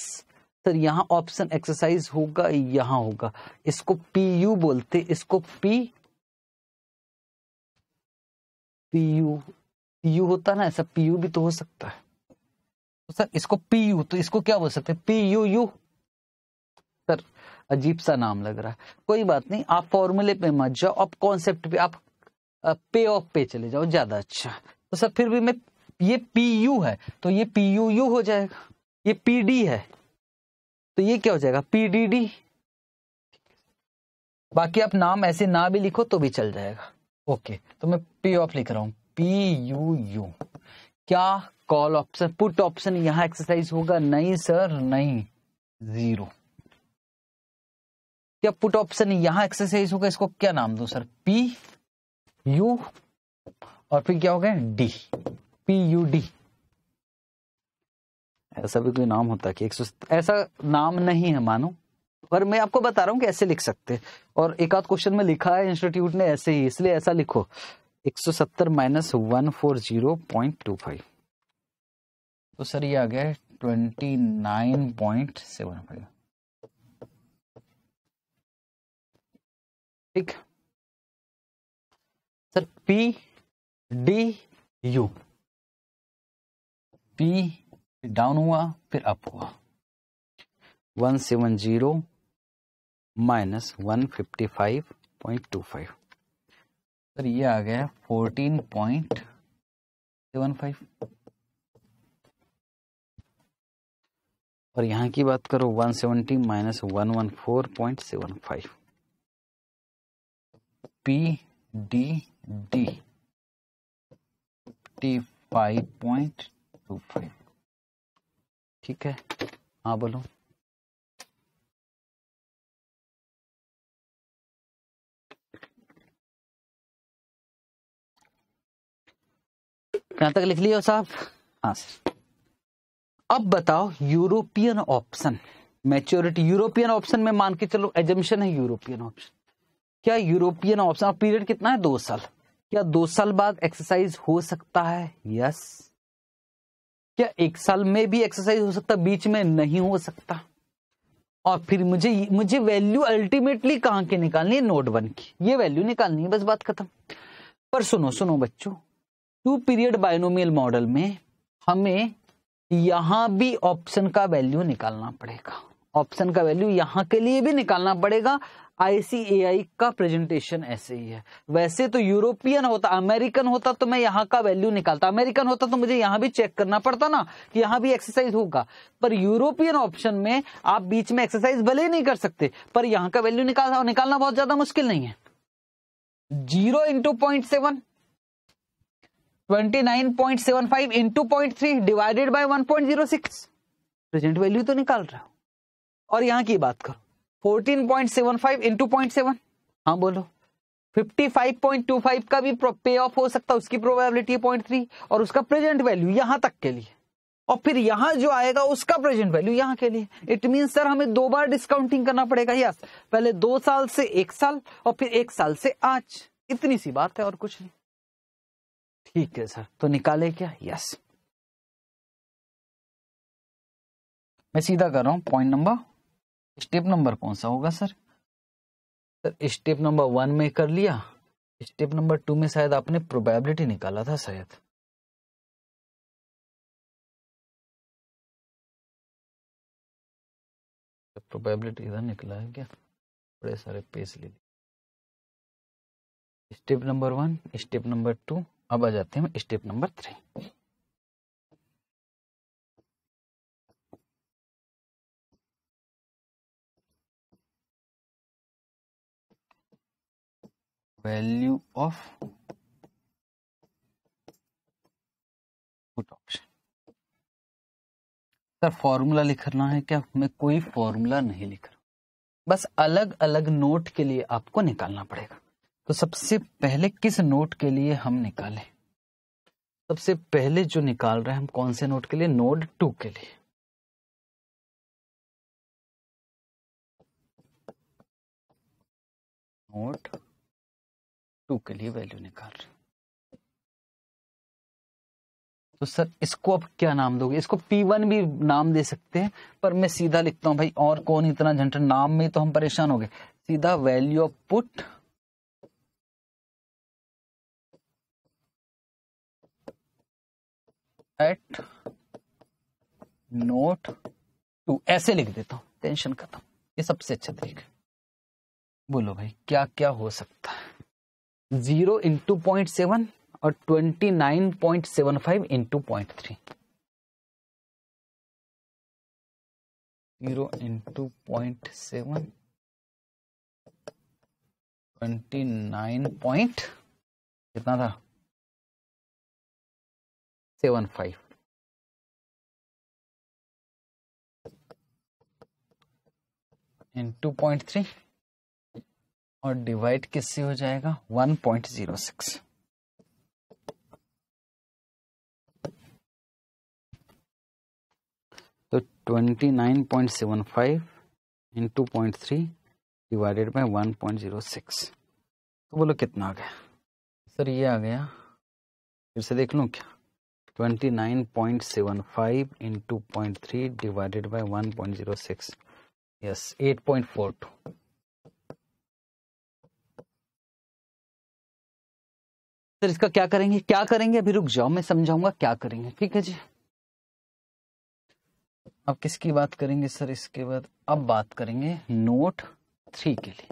सर यहां ऑप्शन एक्सरसाइज होगा यहां होगा इसको पी यू बोलते इसको पी पी यू पीयू होता ना ऐसा पीयू भी तो हो सकता है तो सर इसको पीयू तो इसको क्या बोल सकते हैं पीयू यू सर अजीब सा नाम लग रहा है कोई बात नहीं आप फॉर्मूले पे मत जाओ आप कॉन्सेप्ट पे आप पे ऑफ पे चले जाओ ज्यादा अच्छा तो सर फिर भी मैं ये पी यू है तो ये पी यू यू हो जाएगा ये पी डी है तो ये क्या हो जाएगा पी डी डी बाकी आप नाम ऐसे ना भी लिखो तो भी चल जाएगा ओके तो मैं पे ऑफ लिख रहा हूं पी यू यू क्या कॉल ऑप्शन पुट ऑप्शन यहाँ एक्सरसाइज होगा नहीं सर नहीं जीरो क्या पुट ऑप्शन यहां एक्सरसाइज होगा इसको क्या नाम दो सर पी यू और फिर क्या हो गया डी पी यू डी ऐसा भी कोई नाम होता कि एक ऐसा नाम नहीं है मानो पर मैं आपको बता रहा हूं कि ऐसे लिख सकते और एक आध क्वेश्चन में लिखा है इंस्टीट्यूट ने ऐसे ही इसलिए ऐसा लिखो एक सौ सत्तर minus one four zero point two five तो सर ये आ गया twenty nine point seven five ठीक sir P D U P down हुआ फिर अप हुआ one seven zero minus one fifty five point two five sir ये आ गया फोर्टीन पॉइंट सेवन फाइव और यहाँ की बात करो one seventy minus one one four point seven five P D D fifty five point two five ठीक है हाँ बोलो यहां तक लिख लिया साहब हाँ सर अब बताओ European option maturity European option में मान के चलो एजम्पन है यूरोपियन ऑप्शन क्या यूरोपियन ऑप्शन पीरियड कितना है दो साल क्या दो साल बाद एक्सरसाइज हो सकता है यस क्या एक साल में भी एक्सरसाइज हो सकता बीच में नहीं हो सकता और फिर मुझे मुझे वैल्यू अल्टीमेटली कहां की निकालनी है नोट वन की ये वैल्यू निकालनी है बस बात खत्म पर सुनो सुनो बच्चों टू पीरियड बाइनोमियल मॉडल में हमें यहां भी ऑप्शन का वैल्यू निकालना पड़ेगा ऑप्शन का वैल्यू यहां के लिए भी निकालना पड़ेगा आईसीएआई का प्रेजेंटेशन ऐसे ही है वैसे तो यूरोपियन होता अमेरिकन होता तो मैं यहाँ का वैल्यू निकालता अमेरिकन होता तो मुझे यहाँ भी चेक करना पड़ता ना कि यहाँ भी एक्सरसाइज होगा पर यूरोपियन ऑप्शन में आप बीच में एक्सरसाइज भले ही नहीं कर सकते पर यहाँ का वैल्यू निकालना निकालना बहुत ज्यादा मुश्किल नहीं है zero into point seven divided point present value तो निकाल रहा हूं और यहां की बात करो fourteen point seven five point seven हाँ बोलो fifty five point two five का भी पे ऑफ हो सकता है उसकी प्रोबेबिलिटी पॉइंट थ्री और उसका प्रेजेंट वैल्यू यहां तक के लिए और फिर यहां जो आएगा उसका प्रेजेंट वैल्यू यहां के लिए इट मीन सर हमें दो बार डिस्काउंटिंग करना पड़ेगा यस पहले दो साल से एक साल और फिर एक साल से आज इतनी सी बात है और कुछ नहीं ठीक है सर तो निकाले क्या यस मैं सीधा कर रहा हूं पॉइंट नंबर स्टेप नंबर कौन सा होगा sir sir step number one में कर लिया स्टेप नंबर टू में शायद आपने प्रोबेबिलिटी निकाला था शायद प्रोबेबिलिटी इधर निकला है क्या बड़े सारे पेज ले step number one step number two अब आ जाते हैं step number three value of put option sir formula लिखना है क्या मैं कोई फॉर्मूला नहीं लिख रहा बस अलग अलग नोट के लिए आपको निकालना पड़ेगा तो सबसे पहले किस नोट के लिए हम निकालें सबसे पहले जो निकाल रहे हैं हम कौन से नोट के लिए नोड टू के लिए नोट टू के लिए वैल्यू निकाल रहे तो सर इसको अब क्या नाम दोगे इसको P1 भी नाम दे सकते हैं पर मैं सीधा लिखता हूं भाई और कौन इतना झंझट नाम में तो हम परेशान हो गए सीधा value of put at node two ऐसे लिख देता हूं टेंशन खत्म ये सबसे अच्छा तरीका बोलो भाई क्या क्या हो सकता है जीरो इंटू पॉइंट सेवन और twenty nine point seven five into point three zero into point seven twenty nine point कितना था seven five. In to point three और डिवाइड किससे हो जाएगा वन पॉइंट जीरो सिक्स तो twenty nine point seven five in to point three divided by one point zero six तो बोलो कितना आ गया सर ये आ गया फिर से देख लो क्या सर इसका क्या करेंगे क्या करेंगे अभी रुक जाओ मैं समझाऊंगा क्या करेंगे ठीक है जी अब किसकी बात करेंगे सर इसके बाद अब बात करेंगे नोट थ्री के लिए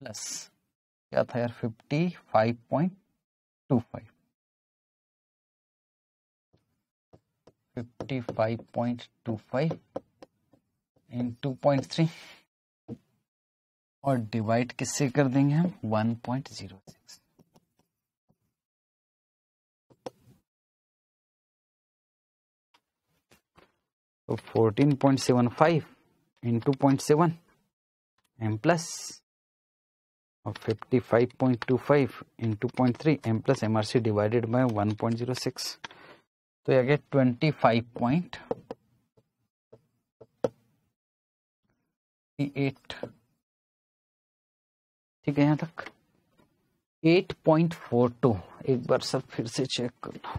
प्लस क्या था यार fifty five point two five fifty five point two five in to point three और डिवाइड किससे कर देंगे हम वन पॉइंट जीरो सिक्स तो fourteen point seven five in to point seven M plus और 55.25 to point three M plus M R C divided zero 1.06 तो ये गया ट्वेंटी 25 पॉइंट एट ठीक है यहां तक 8.42 एक बार सब फिर से चेक कर लो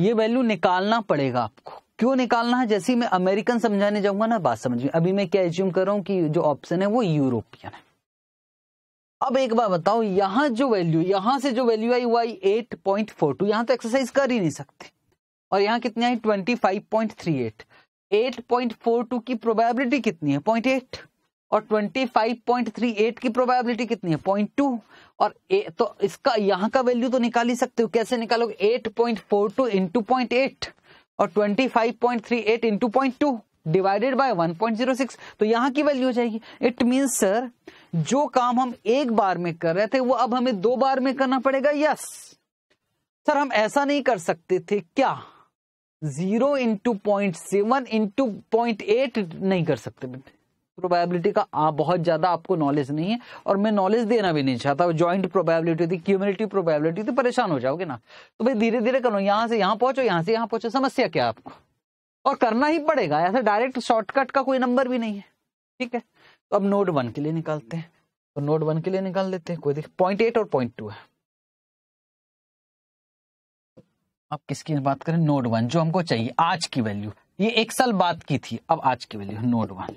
ये वैल्यू निकालना पड़ेगा आपको क्यों निकालना है जैसे मैं अमेरिकन समझाने जाऊंगा ना बात समझ में अभी मैं क्या एज्यूम कर रहा हूं कि जो ऑप्शन है वो यूरोपियन है अब एक बार बताओ यहां जो वैल्यू यहां से जो वैल्यू आई वो आई एट पॉइंट फोर टू यहां तो एक्सरसाइज कर ही नहीं सकते और यहां कितनी आई twenty five point three eight eight point four two की प्रोबेबिलिटी कितनी है पॉइंट एट और 25.38 की प्रोबेबिलिटी कितनी है पॉइंट टू और ए, तो इसका यहाँ का वैल्यू तो निकाल ही सकते हो कैसे निकालोगे eight point four two into point eight और twenty five point three eight into point two divided by six तो यहाँ की वैल्यू हो जाएगी इट मीन सर जो काम हम एक बार में कर रहे थे वो अब हमें दो बार में करना पड़ेगा यस सर हम ऐसा नहीं कर सकते थे क्या zero into point seven into point eight नहीं कर सकते बेटे प्रोबेबिलिटी का आ, बहुत ज्यादा आपको नॉलेज नहीं है और मैं नॉलेज देना भी नहीं चाहता ज्वाइंट प्रोबेबिलिटी थी क्यूमिलिटी प्रोबेबिलिटी थी परेशान हो जाओगे ना तो भाई धीरे धीरे करो यहाँ से यहाँ पहुंचो यहाँ से यहाँ पहुंचो समस्या क्या आपको और करना ही पड़ेगा ऐसा डायरेक्ट शॉर्टकट का कोई नंबर भी नहीं है ठीक है तो अब नोट वन के लिए निकालते हैं तो नोट वन के लिए निकाल लेते हैं कोई देख पॉइंट एट और पॉइंट टू है अब किसकी बात करें नोट वन जो हमको चाहिए आज की वैल्यू ये एक साल बात की थी अब आज की वैल्यू नोट वन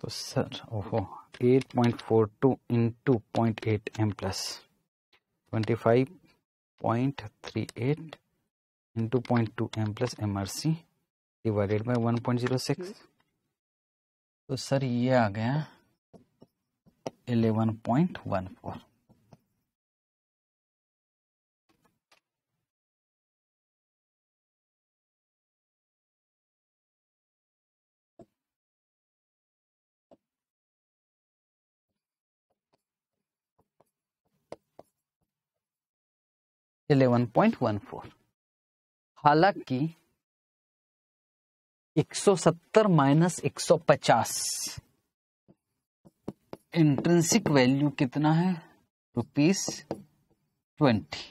तो सर ओहो 8.42 point four two into point eight M plus twenty five point three eight into point two M plus M R C divided by one point zero six तो sir ये आ गया eleven point one four 11.14 हालांकि 170 minus 150 intrinsic value कितना है rupees twenty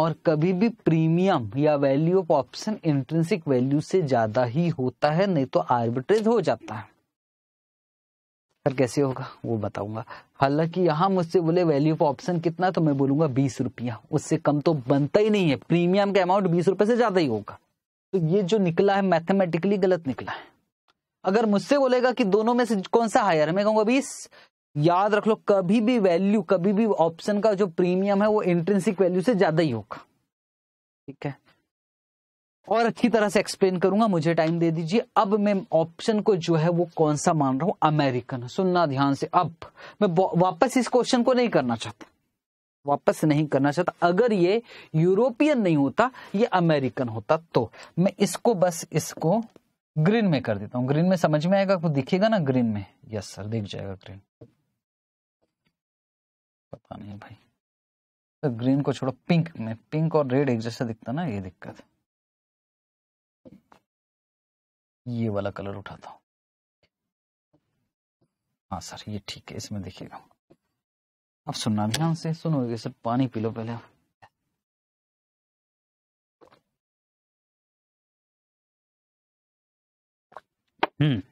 और कभी भी प्रीमियम या value of option intrinsic value से ज्यादा ही होता है नहीं तो आर्बिट्रेज हो जाता है कैसे होगा वो बताऊंगा हालांकि यहाँ मुझसे बोले वैल्यू ऑफ ऑप्शन कितना तो मैं बोलूंगा बीस रुपया उससे कम तो बनता ही नहीं है प्रीमियम का अमाउंट बीस रुपए से ज्यादा ही होगा तो ये जो निकला है मैथमेटिकली गलत निकला है अगर मुझसे बोलेगा कि दोनों में से कौन सा हायर है मैं कहूंगा बीस याद रख लो कभी भी वैल्यू कभी भी ऑप्शन का जो प्रीमियम है वो इंट्रेंसिक वैल्यू से ज्यादा ही होगा ठीक है और अच्छी तरह से एक्सप्लेन करूंगा मुझे टाइम दे दीजिए अब मैं ऑप्शन को जो है वो कौन सा मान रहा हूं अमेरिकन सुनना ध्यान से अब मैं वापस इस क्वेश्चन को नहीं करना चाहता वापस नहीं करना चाहता अगर ये यूरोपियन नहीं होता ये अमेरिकन होता तो मैं इसको बस इसको ग्रीन में कर देता हूं ग्रीन में समझ में आएगा दिखेगा ना ग्रीन में यस सर दिख जाएगा ग्रीन पता नहीं भाई तो ग्रीन को छोड़ो पिंक में पिंक और रेड एक जैसा दिखता ना ये दिक्कत है ये वाला कलर उठाता हूँ हाँ सर ये ठीक है इसमें देखिएगा अब सुनना ध्यान से सुनोगे सर पानी पी लो पहले आप हम्म।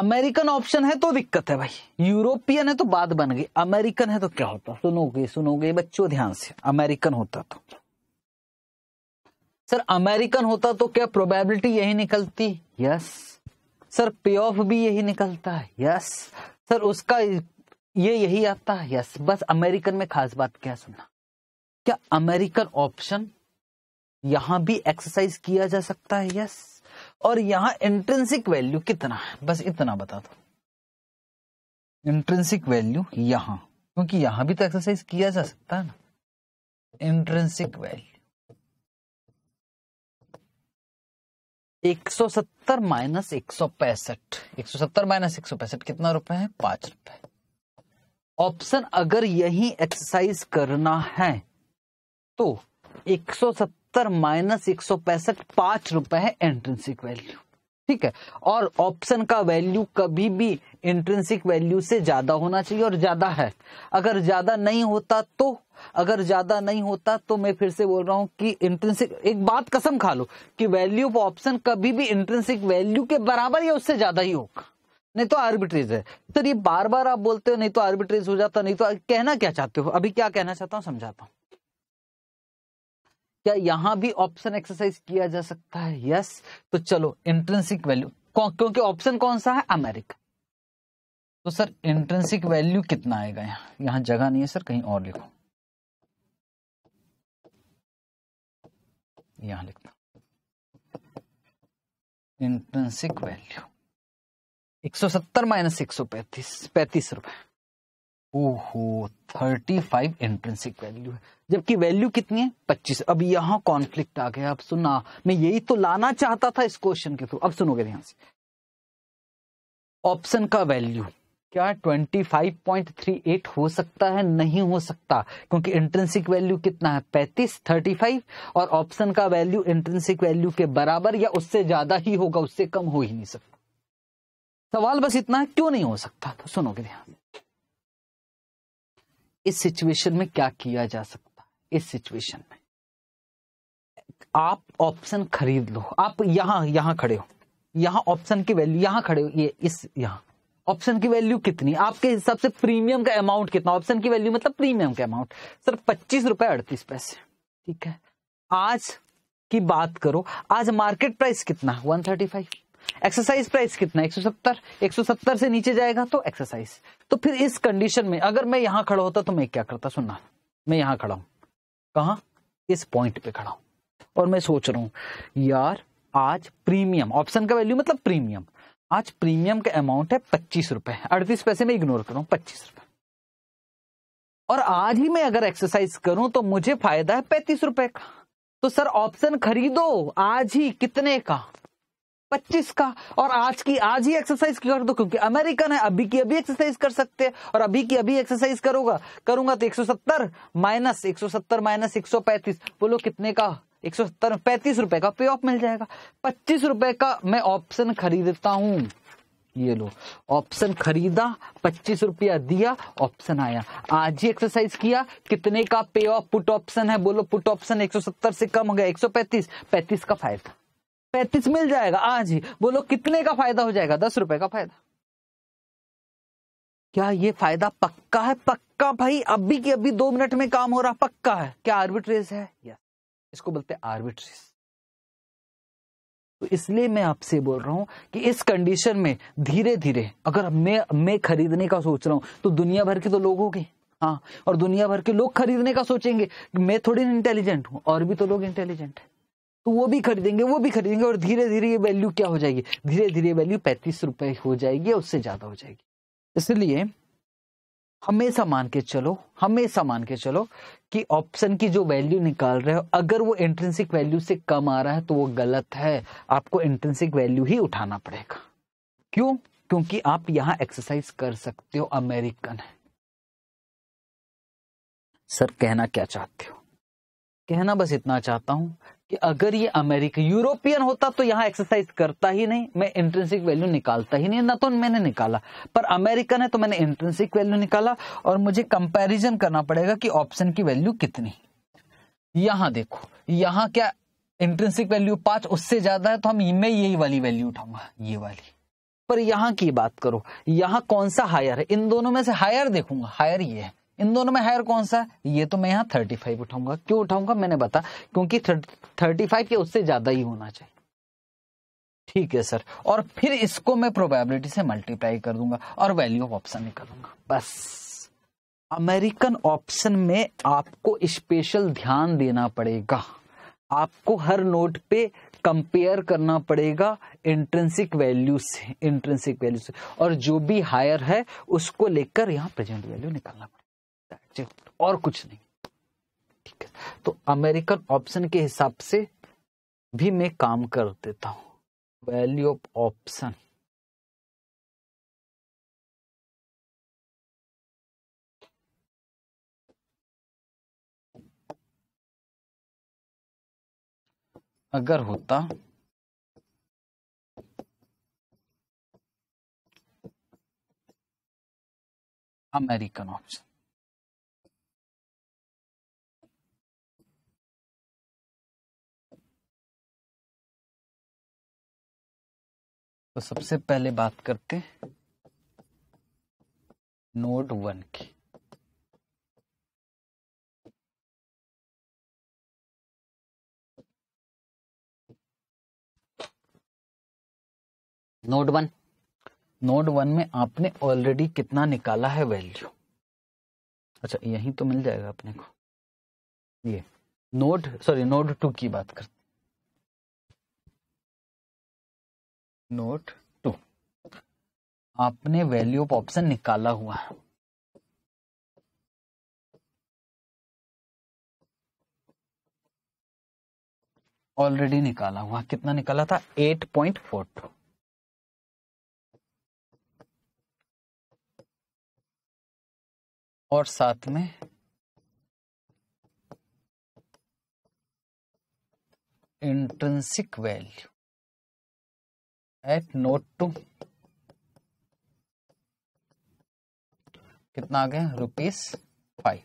अमेरिकन ऑप्शन है तो दिक्कत है भाई यूरोपियन है तो बात बन गई अमेरिकन है तो क्या होता सुनोगे सुनोगे बच्चों ध्यान से अमेरिकन होता तो सर अमेरिकन होता तो क्या प्रोबेबिलिटी यही निकलती यस सर पे ऑफ भी यही निकलता है यस सर उसका ये यही आता है यस बस अमेरिकन में खास बात क्या सुनना क्या अमेरिकन ऑप्शन यहां भी एक्सरसाइज किया जा सकता है यस और यहां इंट्रेंसिक वैल्यू कितना है बस इतना बता दो इंट्रेंसिक वैल्यू यहां क्योंकि यहां भी तो एक्सरसाइज किया जा सकता है ना इंट्रेंसिक वैल्यू 170 माइनस एक सौ पैंसठ एक सौ सत्तर माइनस एक सौ पैंसठ कितना रुपए है पांच रुपए ऑप्शन अगर यही एक्सरसाइज करना है तो 170 माइनस एक सौ पैंसठ पांच रुपए है एंट्रेंसिक वैल्यू ठीक है और ऑप्शन का वैल्यू कभी भी इंट्रेंसिक वैल्यू से ज्यादा होना चाहिए और ज्यादा है अगर ज्यादा नहीं होता तो अगर ज्यादा नहीं होता तो मैं फिर से बोल रहा हूं कि इंट्रेंसिक एक बात कसम खा लो कि वैल्यू ऑफ ऑप्शन कभी भी इंट्रेंसिक वैल्यू के बराबर या उससे ज्यादा ही होगा नहीं तो आर्बिट्रेज है सर ये बार बार आप बोलते हो नहीं तो आर्बिट्रेज हो जाता नहीं तो कहना क्या चाहते हो अभी क्या कहना चाहता हूँ समझाता हूँ क्या यहां भी ऑप्शन एक्सरसाइज किया जा सकता है यस तो चलो इंट्रेंसिक वैल्यू क्योंकि ऑप्शन कौन सा है अमेरिका तो सर इंट्रेंसिक वैल्यू कितना आएगा यहां यहां जगह नहीं है सर कहीं और लिखो यहां लिखता इंट्रेंसिक वैल्यू 170 माइनस एक सौ पैंतीस पैंतीस रुपए ओहो थर्टी फाइव इंट्रेंसिक वैल्यू है जबकि वैल्यू कितनी है पच्चीस अब यहां कॉन्फ्लिक्ट आ गया अब सुना मैं यही तो लाना चाहता था इस क्वेश्चन के थ्रू अब सुनोगे ध्यान से ऑप्शन का वैल्यू क्या 25.38 हो सकता है नहीं हो सकता क्योंकि इंट्रेंसिक वैल्यू कितना है 35 35 और ऑप्शन का वैल्यू इंट्रेंसिक वैल्यू के बराबर या उससे ज्यादा ही होगा उससे कम हो ही नहीं सकता सवाल बस इतना है क्यों नहीं हो सकता तो सुनोगे ध्यान इस सिचुएशन में क्या किया जा सकता इस सिचुएशन में आप ऑप्शन खरीद लो आप यहां यहां खड़े हो यहां ऑप्शन की वैल्यू यहां खड़े हो ये इस यहां ऑप्शन की वैल्यू कितनी आपके हिसाब से प्रीमियम का अमाउंट कितना ऑप्शन की वैल्यू मतलब प्रीमियम का अमाउंट सर पच्चीस रुपए अड़तीस पैसे ठीक है आज की बात करो आज मार्केट प्राइस कितना one thirty five exercise price कितना एक सौ सत्तर एक सौ सत्तर से नीचे जाएगा तो एक्सरसाइज तो फिर इस कंडीशन में अगर मैं यहां खड़ा होता तो मैं क्या करता सुनना मैं यहां खड़ा हूं कहा इस पॉइंट पे खड़ा हूं और मैं सोच रहा हूं यार आज प्रीमियम ऑप्शन का वैल्यू मतलब प्रीमियम आज प्रीमियम का अमाउंट है पच्चीस रुपए अड़तीस पैसे में इग्नोर करूं पच्चीस रुपए और आज ही मैं अगर एक्सरसाइज करूं तो मुझे फायदा है पैंतीस रुपए का तो सर ऑप्शन खरीदो आज ही कितने का पच्चीस का और आज की आज ही एक्सरसाइज कर दो क्योंकि अमेरिकन है अभी की अभी एक्सरसाइज कर सकते हैं और अभी की अभी एक्सरसाइज करूंगा करूंगा तो 170 माइनस 170 माइनस 135 बोलो कितने का एक सौ सत्तर पैंतीस रुपए का पे ऑफ मिल जाएगा पच्चीस रुपए का मैं ऑप्शन खरीदता हूं ये लो ऑप्शन खरीदा पच्चीस रुपया दिया ऑप्शन आया आज ही एक्सरसाइज किया कितने का पे ऑफ पुट ऑप्शन है बोलो पुट ऑप्शन 170 से कम हो गया 135 35 का फायदा पैंतीस मिल जाएगा आज ही बोलो कितने का फायदा हो जाएगा दस रुपए का फायदा क्या ये फायदा पक्का है पक्का भाई अभी की अभी दो मिनट में काम हो रहा पक्का है क्या आर्बिट्रेज है यस इसको बोलते हैं आर्बिट्रेज तो इसलिए मैं आपसे बोल रहा हूं कि इस कंडीशन में धीरे धीरे अगर मैं मैं खरीदने का सोच रहा हूं तो दुनिया भर के तो लोग होंगे हाँ और दुनिया भर के लोग खरीदने का सोचेंगे मैं थोड़ी इंटेलिजेंट हूं और भी तो लोग इंटेलिजेंट है तो वो भी खरीदेंगे वो भी खरीदेंगे और धीरे धीरे ये वैल्यू क्या हो जाएगी धीरे धीरे वैल्यू पैंतीस रुपए हो जाएगी या उससे ज़्यादा हो जाएगी इसलिए हमेशा मान के चलो हमेशा मान के चलो कि ऑप्शन की जो वैल्यू निकाल रहे हो अगर वो इंट्रेंसिक वैल्यू से कम आ रहा है तो वो गलत है आपको इंट्रेंसिक वैल्यू ही उठाना पड़ेगा क्यों क्योंकि आप यहां एक्सरसाइज कर सकते हो अमेरिकन है सर कहना क्या चाहते हो कहना बस इतना चाहता हूं कि अगर ये अमेरिका यूरोपियन होता तो यहाँ एक्सरसाइज करता ही नहीं मैं इंट्रेंसिक वैल्यू निकालता ही नहीं ना तो मैंने निकाला पर अमेरिकन है तो मैंने इंट्रेंसिक वैल्यू निकाला और मुझे कंपैरिजन करना पड़ेगा कि ऑप्शन की वैल्यू कितनी यहां देखो यहाँ क्या इंट्रेंसिक वैल्यू पांच उससे ज्यादा है तो हम मैं यही वाली वैल्यू उठाऊंगा ये वाली पर यहाँ की बात करो यहां कौन सा हायर है इन दोनों में से हायर देखूंगा हायर ये है इन दोनों में हायर कौन सा है ये तो मैं यहाँ थर्टी फाइव उठाऊंगा क्यों उठाऊंगा मैंने बता क्योंकि थर्टी फाइव के उससे ज्यादा ही होना चाहिए ठीक है सर और फिर इसको मैं प्रोबेबिलिटी से मल्टीप्लाई कर दूंगा और वैल्यू ऑफ ऑप्शन निकालूंगा बस अमेरिकन ऑप्शन में आपको स्पेशल ध्यान देना पड़ेगा आपको हर नोट पे कंपेयर करना पड़ेगा इंट्रेंसिक वैल्यू से इंट्रेंसिक वैल्यू से और जो भी हायर है उसको लेकर यहाँ प्रेजेंट वैल्यू निकालना पड़ेगा ऑब्जेक्ट और कुछ नहीं ठीक है तो अमेरिकन ऑप्शन के हिसाब से भी मैं काम कर देता हूं वैल्यू ऑफ ऑप्शन अगर होता अमेरिकन ऑप्शन तो सबसे पहले बात करते नोड वन की नोड वन नोड वन में आपने ऑलरेडी कितना निकाला है वैल्यू अच्छा यहीं तो मिल जाएगा अपने को ये नोड सॉरी नोड टू की बात करते नोट टू आपने वैल्यू ऑफ ऑप्शन निकाला हुआ है ऑलरेडी निकाला हुआ कितना निकाला था एट पॉइंट फोर टू और साथ में intrinsic value at node two कितना आ गया rupees five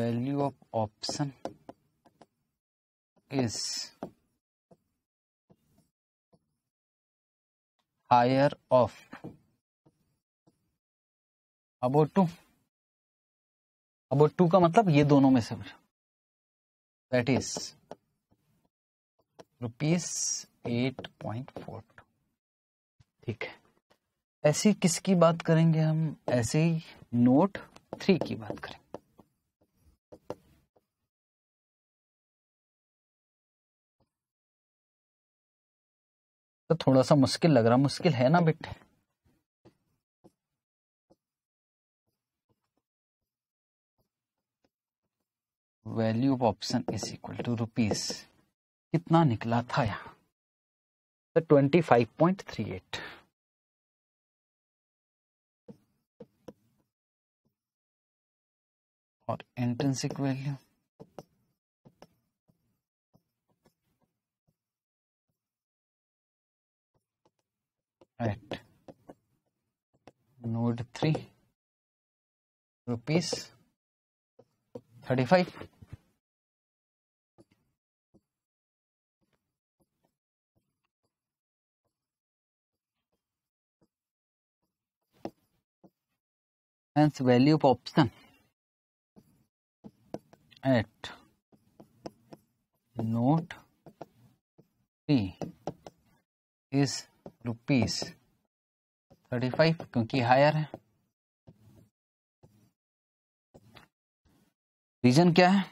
value of option is higher of above two above two का मतलब ये दोनों में से that is rupees eight point four ठीक है ऐसी किसकी बात करेंगे हम ऐसी नोट थ्री की बात करेंगे तो थोड़ा सा मुश्किल लग रहा मुश्किल है ना बेटे value of option is equal to rupees कितना निकला था यहां twenty five point three eight और intrinsic value at node three rupees thirty five and value of option at node P is rupees thirty five क्योंकि higher है reason क्या है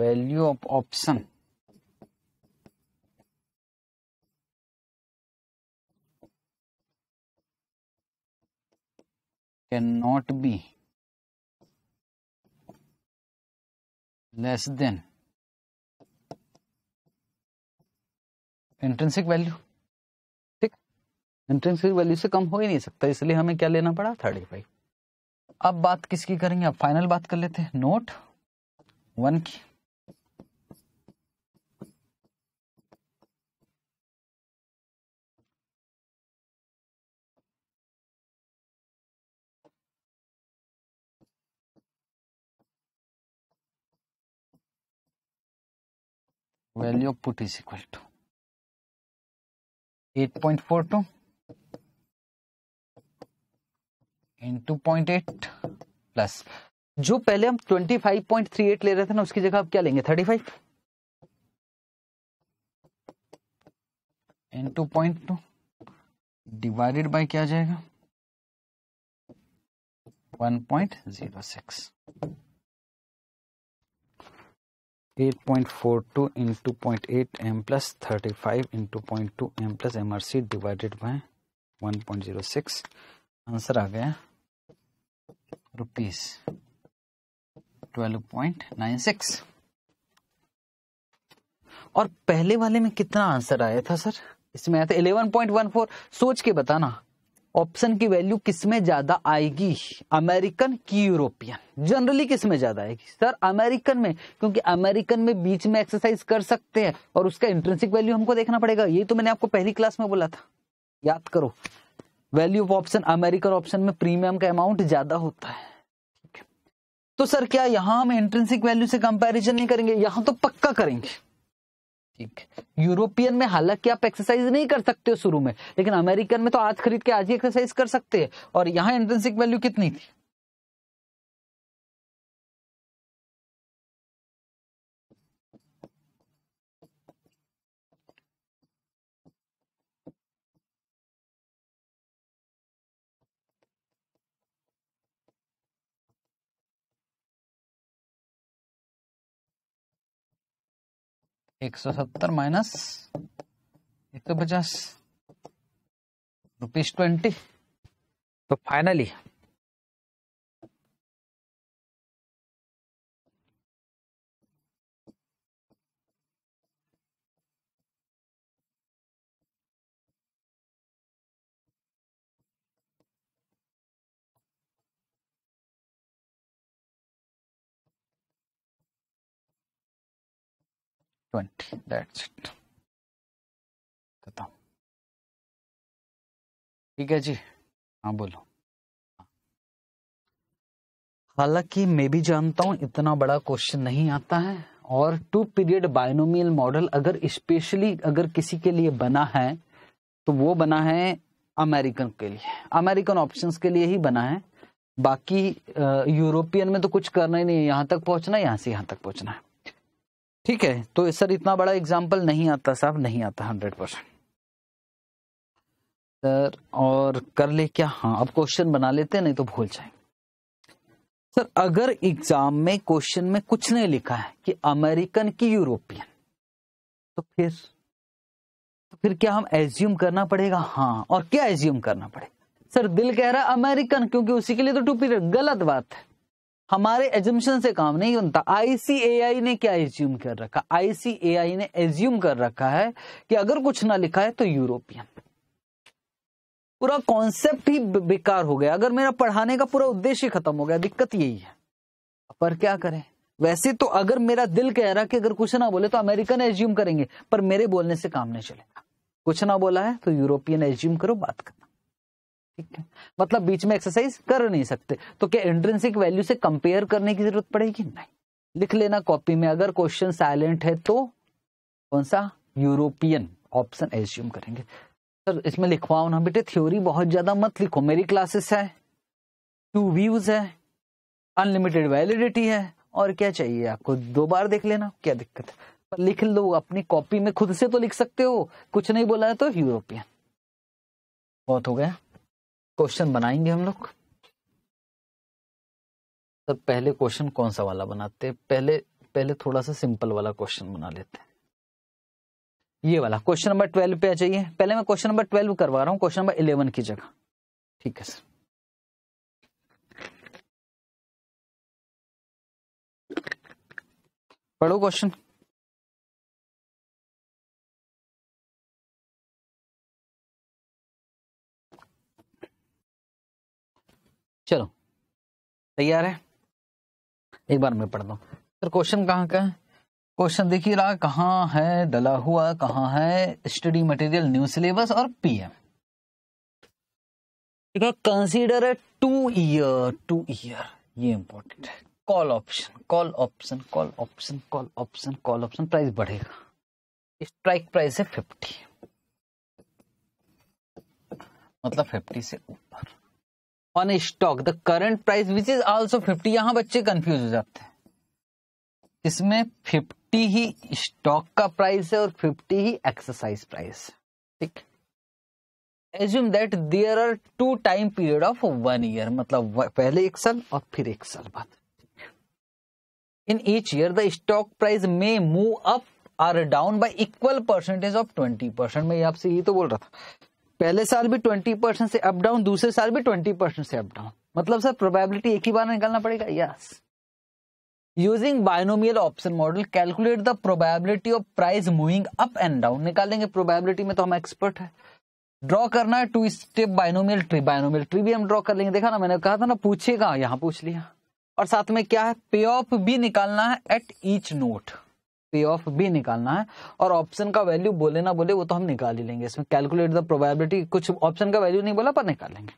value of option cannot be less than intrinsic value ठीक intrinsic value से कम हो ही नहीं सकता इसलिए हमें क्या लेना पड़ा थर्टी फाइव अब बात किसकी करेंगे अब फाइनल बात कर लेते हैं नोट वन की value of put is equal to 8.42 into 0.8 plus जो पहले हम 25.38 ले रहे थे ना उसकी जगह आप क्या लेंगे 35 into point two divided by क्या जाएगा 1.06 8.42 into 0.8 M plus 35 into 0.2 m plus mrc divided by 1.06 answer आ गया रुपीस 12.96 और पहले वाले में कितना आंसर आया था सर इसमें आया था 11.14 सोच के बताना ऑप्शन की वैल्यू किसमें ज्यादा आएगी अमेरिकन की यूरोपियन जनरली किसमें ज्यादा आएगी सर अमेरिकन में क्योंकि अमेरिकन में बीच में एक्सरसाइज कर सकते हैं और उसका इंट्रेंसिक वैल्यू हमको देखना पड़ेगा ये तो मैंने आपको पहली क्लास में बोला था याद करो value of option American option में प्रीमियम का अमाउंट ज्यादा होता है तो सर क्या यहां हम इंट्रेंसिक वैल्यू से कंपैरिजन नहीं करेंगे यहां तो पक्का करेंगे ठीक यूरोपियन में हालांकि आप एक्सरसाइज नहीं कर सकते हो शुरू में लेकिन अमेरिकन में तो आज खरीद के आज ही एक्सरसाइज कर सकते हैं और यहाँ इंट्रेंसिक वैल्यू कितनी थी एक सौ सत्तर माइनस एक सौ पचास रुपीज ट्वेंटी तो फाइनली 20 that's it ठीक है जी हाँ बोलो हालांकि मैं भी जानता हूं इतना बड़ा क्वेश्चन नहीं आता है और टू पीरियड बायनोमियल मॉडल अगर स्पेशली अगर किसी के लिए बना है तो वो बना है अमेरिकन के लिए अमेरिकन ऑप्शंस के लिए ही बना है बाकी यूरोपियन में तो कुछ करना ही नहीं है यहां तक पहुंचना है यहां से यहां तक पहुंचना है ठीक है तो सर इतना बड़ा एग्जाम्पल नहीं आता साहब नहीं आता हंड्रेड परसेंट सर और कर ले क्या हाँ अब क्वेश्चन बना लेते नहीं तो भूल जाए सर अगर एग्जाम में क्वेश्चन में कुछ नहीं लिखा है कि अमेरिकन की यूरोपियन तो फिर तो फिर क्या हम एज्यूम करना पड़ेगा हाँ और क्या एज्यूम करना पड़ेगा सर दिल कह रहा है अमेरिकन क्योंकि उसी के लिए तो टू पीरियड गलत बात है हमारे एजम्पन से काम नहीं बनता आईसीएआई ने क्या एज्यूम कर रखा आईसीएआई ने एज्यूम कर रखा है कि अगर कुछ ना लिखा है तो यूरोपियन पूरा कॉन्सेप्ट ही बेकार हो गया अगर मेरा पढ़ाने का पूरा उद्देश्य खत्म हो गया दिक्कत यही है पर क्या करें वैसे तो अगर मेरा दिल कह रहा कि अगर कुछ ना बोले तो अमेरिकन एज्यूम करेंगे पर मेरे बोलने से काम नहीं चलेगा कुछ ना बोला है तो यूरोपियन एज्यूम करो बात करना ठीक है मतलब बीच में एक्सरसाइज कर नहीं सकते तो क्या इंट्रेंसिक वैल्यू से कंपेयर करने की जरूरत पड़ेगी नहीं लिख लेना कॉपी में अगर क्वेश्चन साइलेंट है तो कौन सा यूरोपियन ऑप्शन एज्यूम करेंगे सर इसमें लिखवाओ ना बेटे थ्योरी बहुत ज्यादा मत लिखो मेरी क्लासेस है टू व्यूज है अनलिमिटेड वैलिडिटी है और क्या चाहिए आपको दो बार देख लेना क्या दिक्कत है पर लिख लो अपनी कॉपी में खुद से तो लिख सकते हो कुछ नहीं बोला है तो यूरोपियन बहुत हो गया क्वेश्चन बनाएंगे हम लोग सर पहले क्वेश्चन कौन सा वाला बनाते हैं पहले पहले थोड़ा सा सिंपल वाला क्वेश्चन बना लेते हैं ये वाला क्वेश्चन नंबर ट्वेल्व पे आ जाइए पहले मैं क्वेश्चन नंबर ट्वेल्व करवा रहा हूँ क्वेश्चन नंबर इलेवन की जगह ठीक है सर पढ़ो क्वेश्चन चलो तैयार है एक बार मैं पढ़ता हूँ सर क्वेश्चन कहाँ का है क्वेश्चन देखिए रहा कहाँ है डला हुआ कहाँ है स्टडी मटेरियल न्यू सिलेबस और पीएम कंसीडर है टू ईयर टू ईयर ये इंपॉर्टेंट है call option call option call option call option call option price बढ़ेगा स्ट्राइक प्राइस है फिफ्टी मतलब फिफ्टी से ऊपर on stock the current price which is also fifty यहां बच्चे कंफ्यूज हो जाते हैं इसमें फिफ्टी ही स्टॉक का प्राइस है और फिफ्टी ही एक्सरसाइज प्राइस ठीक assume that there are two time period of one year मतलब पहले एक साल और फिर एक साल बाद in each year the stock price may move up or down by equal percentage of twenty percent मैं आपसे ये तो बोल रहा था पहले साल भी ट्वेंटी परसेंट से अप डाउन दूसरे साल भी ट्वेंटी परसेंट से अप डाउन मतलब सर प्रोबेबिलिटी एक ही बार निकालना पड़ेगा yes using binomial option model calculate the probability of price moving up and down निकालेंगे प्रोबेबिलिटी में तो हम एक्सपर्ट है ड्रॉ करना है two step binomial tree binomial tree भी हम ड्रॉ कर लेंगे देखा ना मैंने कहा था ना पूछेगा यहाँ पूछ लिया और साथ में क्या है पे ऑफ भी निकालना है at each node payoff भी निकालना है और ऑप्शन का वैल्यू बोले ना बोले वो तो हम निकाल ही लेंगे इसमें कैलकुलेट द प्रोबेबिलिटी कुछ ऑप्शन का वैल्यू नहीं बोला पर निकालेंगे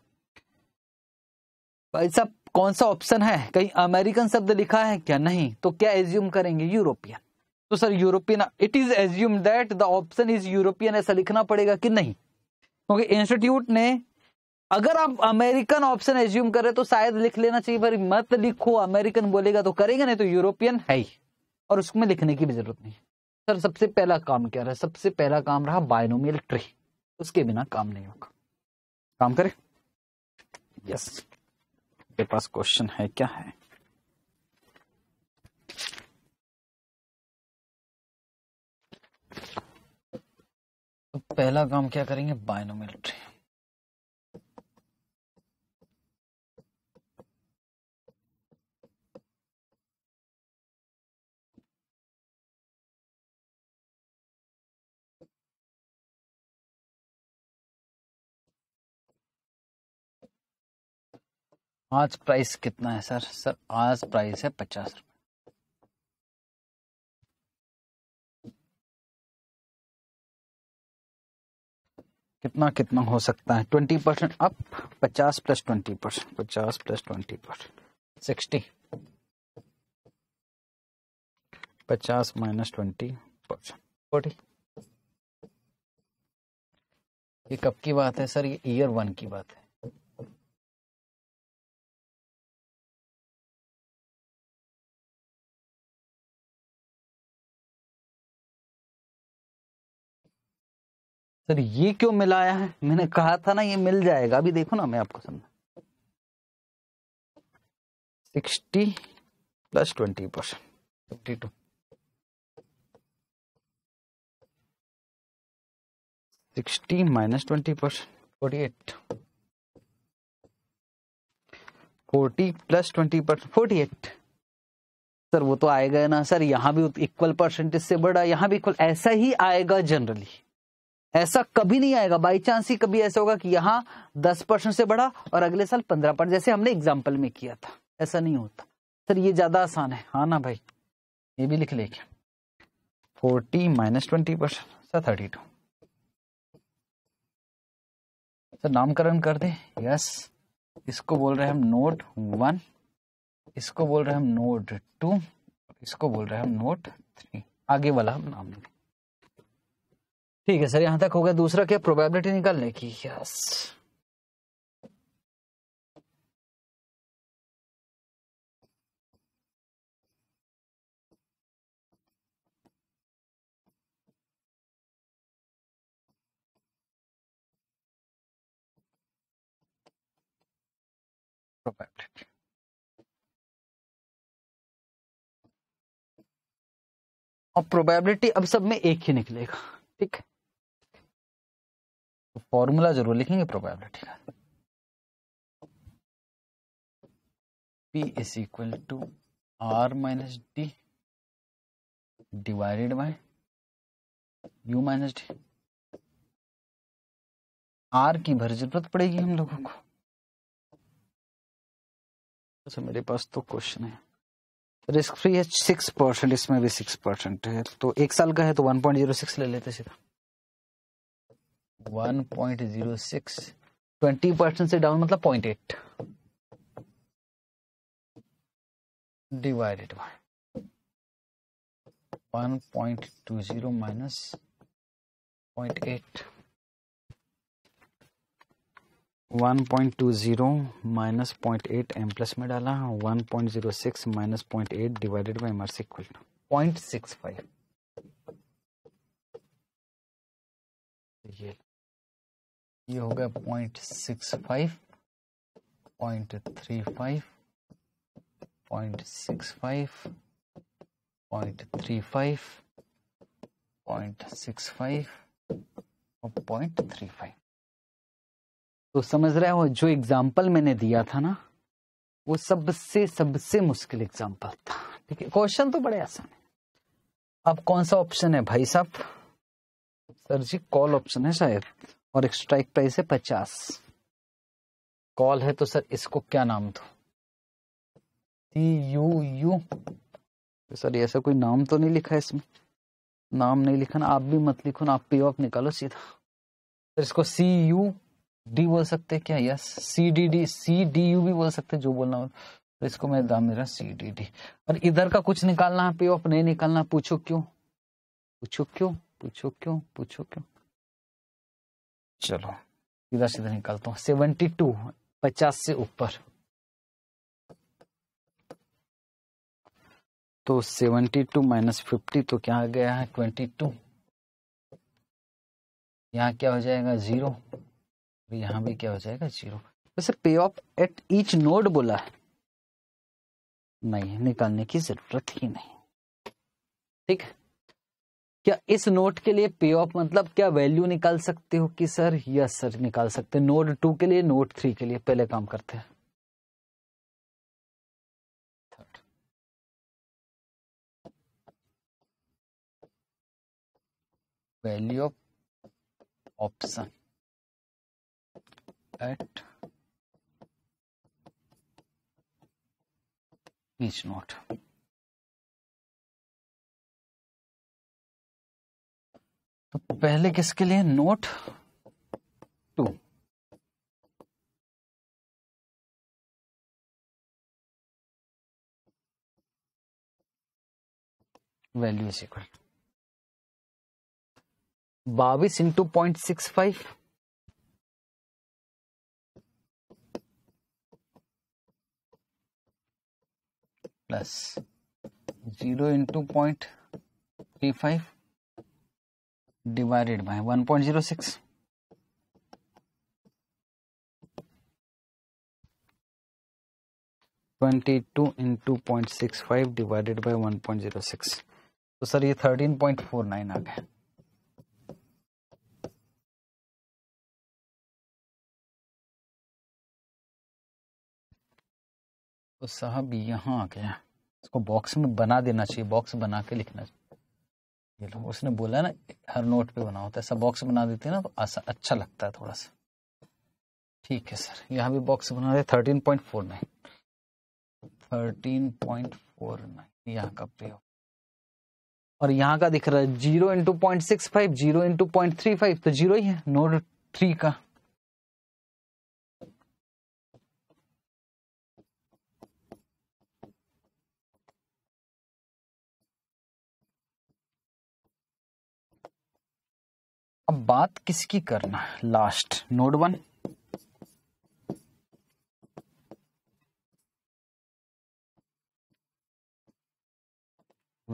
भाई साहब कौन सा ऑप्शन है कहीं अमेरिकन शब्द लिखा है क्या नहीं तो क्या एज्यूम करेंगे यूरोपियन तो sir European it is assume that the option is European ऐसा लिखना पड़ेगा कि नहीं क्योंकि तो इंस्टीट्यूट ने अगर आप अमेरिकन ऑप्शन एज्यूम करें तो शायद लिख लेना चाहिए पर मत लिखो अमेरिकन बोलेगा तो करेंगे नहीं तो यूरोपियन है ही और उसमें लिखने की भी जरूरत नहीं सर सबसे पहला काम क्या रहा सबसे पहला काम रहा बायनोमियल ट्री उसके बिना काम नहीं होगा काम करे यस के पास क्वेश्चन है क्या है तो पहला काम क्या करेंगे बायनोमियल ट्री आज प्राइस कितना है सर सर आज प्राइस है पचास रुपये कितना कितना हो सकता है ट्वेंटी परसेंट अप पचास प्लस ट्वेंटी परसेंट पचास प्लस ट्वेंटी परसेंट सिक्सटी पचास माइनस ट्वेंटी परसेंट फोर्टी ये कब की बात है सर ये ईयर वन की बात है सर ये क्यों मिलाया है मैंने कहा था ना ये मिल जाएगा अभी देखो ना मैं आपको समझा sixty plus twenty percent fifty two sixty minus twenty percent forty eight forty plus twenty percent forty eight sir वो तो आएगा ना सर यहाँ भी इक्वल परसेंटेज से बड़ा यहाँ भी इक्वल ऐसा ही आएगा जनरली ऐसा कभी नहीं आएगा बाई चांस ही कभी ऐसा होगा कि यहाँ दस परसेंट से बढ़ा और अगले साल पंद्रह परसेंट जैसे हमने एग्जाम्पल में किया था ऐसा नहीं होता सर ये ज्यादा आसान है हाँ ना भाई ये भी लिख लेके forty minus twenty percent sir thirty two sir नामकरण कर दे यस इसको बोल रहे हम नोट वन इसको बोल रहे हम नोट टू इसको बोल रहे हम नोट थ्री आगे वाला हम नाम लिखें ठीक है सर यहां तक हो गया दूसरा क्या प्रोबेबिलिटी निकालने की यस और प्रोबेबिलिटी अब सब में एक ही निकलेगा ठीक है तो फॉर्मूला जरूर लिखेंगे प्रोबेबिलिटी का P is equal to R minus D divided by U minus D R की भर जरूरत पड़ेगी हम लोगों को अच्छा मेरे पास तो क्वेश्चन है रिस्क फ्री है सिक्स परसेंट इसमें भी सिक्स परसेंट है तो एक साल का है तो वन पॉइंट जीरो सिक्स ले लेते सीधा one point zero six twenty percent से डाउन मतलब point eight divided by one point two zero minus point eight one point two zero minus point eight M plus में डाला one point zero six minus point eight divided by M R C equal point six five ये ये हो गया point six five point three five point six five point three five point six five और point three five तो समझ रहे हो जो एग्जाम्पल मैंने दिया था ना वो सबसे सबसे मुश्किल एग्जाम्पल था ठीक है क्वेश्चन तो बड़े आसान है अब कौन सा ऑप्शन है भाई साहब सर जी कॉल ऑप्शन है शायद और स्ट्राइक प्राइस है पचास कॉल है तो सर इसको क्या नाम दो टी यू यू तो सर ऐसा कोई नाम तो नहीं लिखा इसमें नाम नहीं लिखा ना आप भी मत लिखो ना आप पे ऑफ निकालो सीधा सर इसको सी यू डी बोल सकते क्या yes C D D C D U भी बोल सकते जो बोलना हो तो इसको मैं दाम दे रहा सी डी डी और इधर का कुछ निकालना है पे ऑफ नहीं निकालना पूछो क्यों पूछो क्यों पूछो क्यों पूछो क्यों चलो सीधा सीधा निकालता हूँ सेवेंटी टू पचास से ऊपर तो सेवेंटी टू माइनस फिफ्टी तो क्या आ गया है ट्वेंटी टू यहाँ क्या हो जाएगा जीरो यहाँ भी क्या हो जाएगा जीरो वैसे पे ऑफ एट ईच नोड बोला है नहीं निकालने की जरूरत ही नहीं ठीक है क्या इस नोट के लिए पे ऑफ मतलब क्या वैल्यू निकाल सकते हो कि सर यस सर निकाल सकते हैं नोट टू के लिए नोट थ्री के लिए पहले काम करते हैं value of option at each node तो पहले किसके लिए node two value is equal बाईस into point six five plus zero into point three five divided by 1.06 divided by 1.06 तो सर ये 13.49 आ गया तो साहब यहाँ आ गया इसको बॉक्स में बना देना चाहिए बॉक्स बना के लिखना चाहिए ये लो उसने बोला ना हर नोट पे बना होता है ऐसा बॉक्स बना देते ना तो आसा अच्छा लगता है थोड़ा सा ठीक है सर यहाँ भी बॉक्स बना रहे thirteen point four nine thirteen point four nine यहाँ का पे और यहाँ का दिख रहा है zero into point six five zero into point three five तो जीरो ही है नोट थ्री का बात किसकी करना है last node one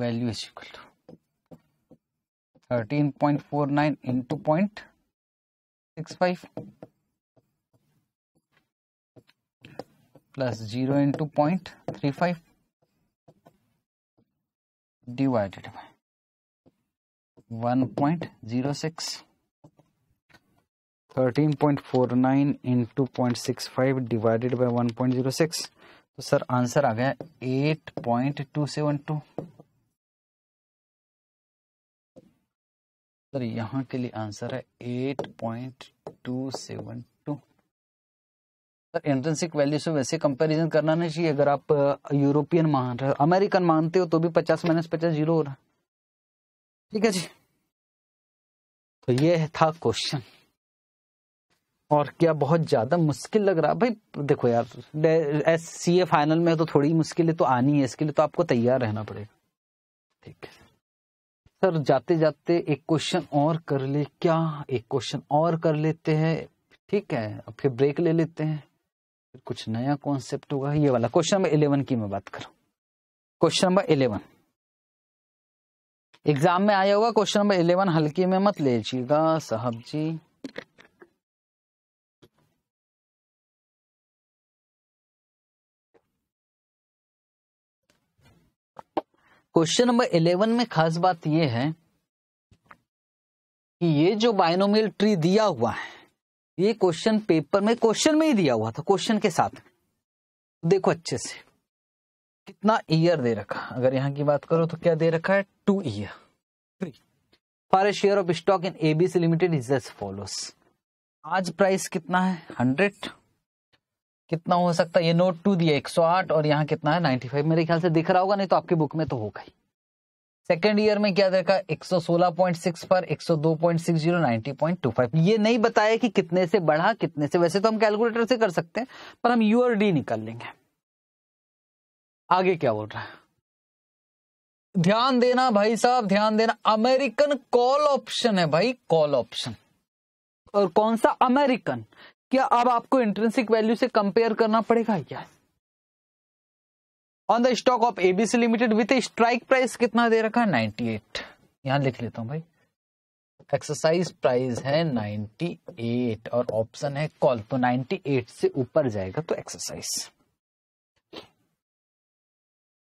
value is equal to thirteen point four nine into point six five plus zero into point three five divided by one point zero six thirteen point four nine divided by one point zero six तो sir answer आ गया eight point two seven two sir यहां के लिए answer है eight point two seven sir intrinsic value से वैसे comparison करना नहीं चाहिए अगर आप यूरोपियन मान रहे हो अमेरिकन मानते हो तो भी पचास माइनस पचास जीरो हो रहा ठीक है जी तो ये था क्वेश्चन और क्या बहुत ज्यादा मुश्किल लग रहा भाई देखो यार एस सी ए फाइनल में तो थोड़ी मुश्किलें तो आनी है इसके लिए तो आपको तैयार रहना पड़ेगा ठीक है सर जाते जाते एक क्वेश्चन और कर ले क्या एक क्वेश्चन और कर लेते हैं ठीक है अब फिर ब्रेक ले लेते हैं फिर कुछ नया कॉन्सेप्ट होगा ये वाला क्वेश्चन नंबर इलेवन की मैं बात करूं क्वेश्चन नंबर इलेवन एग्जाम में आया होगा क्वेश्चन नंबर इलेवन हल्के में मत लेगा साहब जी क्वेश्चन नंबर इलेवन में खास बात यह है कि ये जो बायनोमियल ट्री दिया हुआ है ये क्वेश्चन पेपर में क्वेश्चन में ही दिया हुआ था क्वेश्चन के साथ देखो अच्छे से कितना ईयर दे रखा अगर यहाँ की बात करो तो क्या दे रखा है two year three for a share of stock in ABC limited is as follows आज प्राइस कितना है हंड्रेड कितना हो सकता है ये नोट टू दिया एक सौ आठ और यहाँ कितना है नाइन्टी फाइव मेरे ख्याल से दिख रहा होगा नहीं तो आपके बुक में तो होगा ही सेकेंड ईयर में क्या देखा एक सौ सोलह पॉइंट सिक्स पर एक सौ दो point point six zero two five ये नहीं बताया कि कितने से बढ़ा कितने से वैसे तो हम कैलकुलेटर से कर सकते हैं पर हम यू और डी निकाल लेंगे आगे क्या बोल रहा है ध्यान देना भाई साहब ध्यान देना अमेरिकन कॉल ऑप्शन है भाई कॉल ऑप्शन और कौन सा अमेरिकन क्या अब आपको इंट्रेंसिक वैल्यू से कंपेयर करना पड़ेगा क्या on the stock of ABC limited with strike price कितना दे रखा है नाइनटी एट यहां लिख लेता हूं भाई एक्सरसाइज प्राइस है 98 और ऑप्शन है कॉल तो 98 से ऊपर जाएगा तो exercise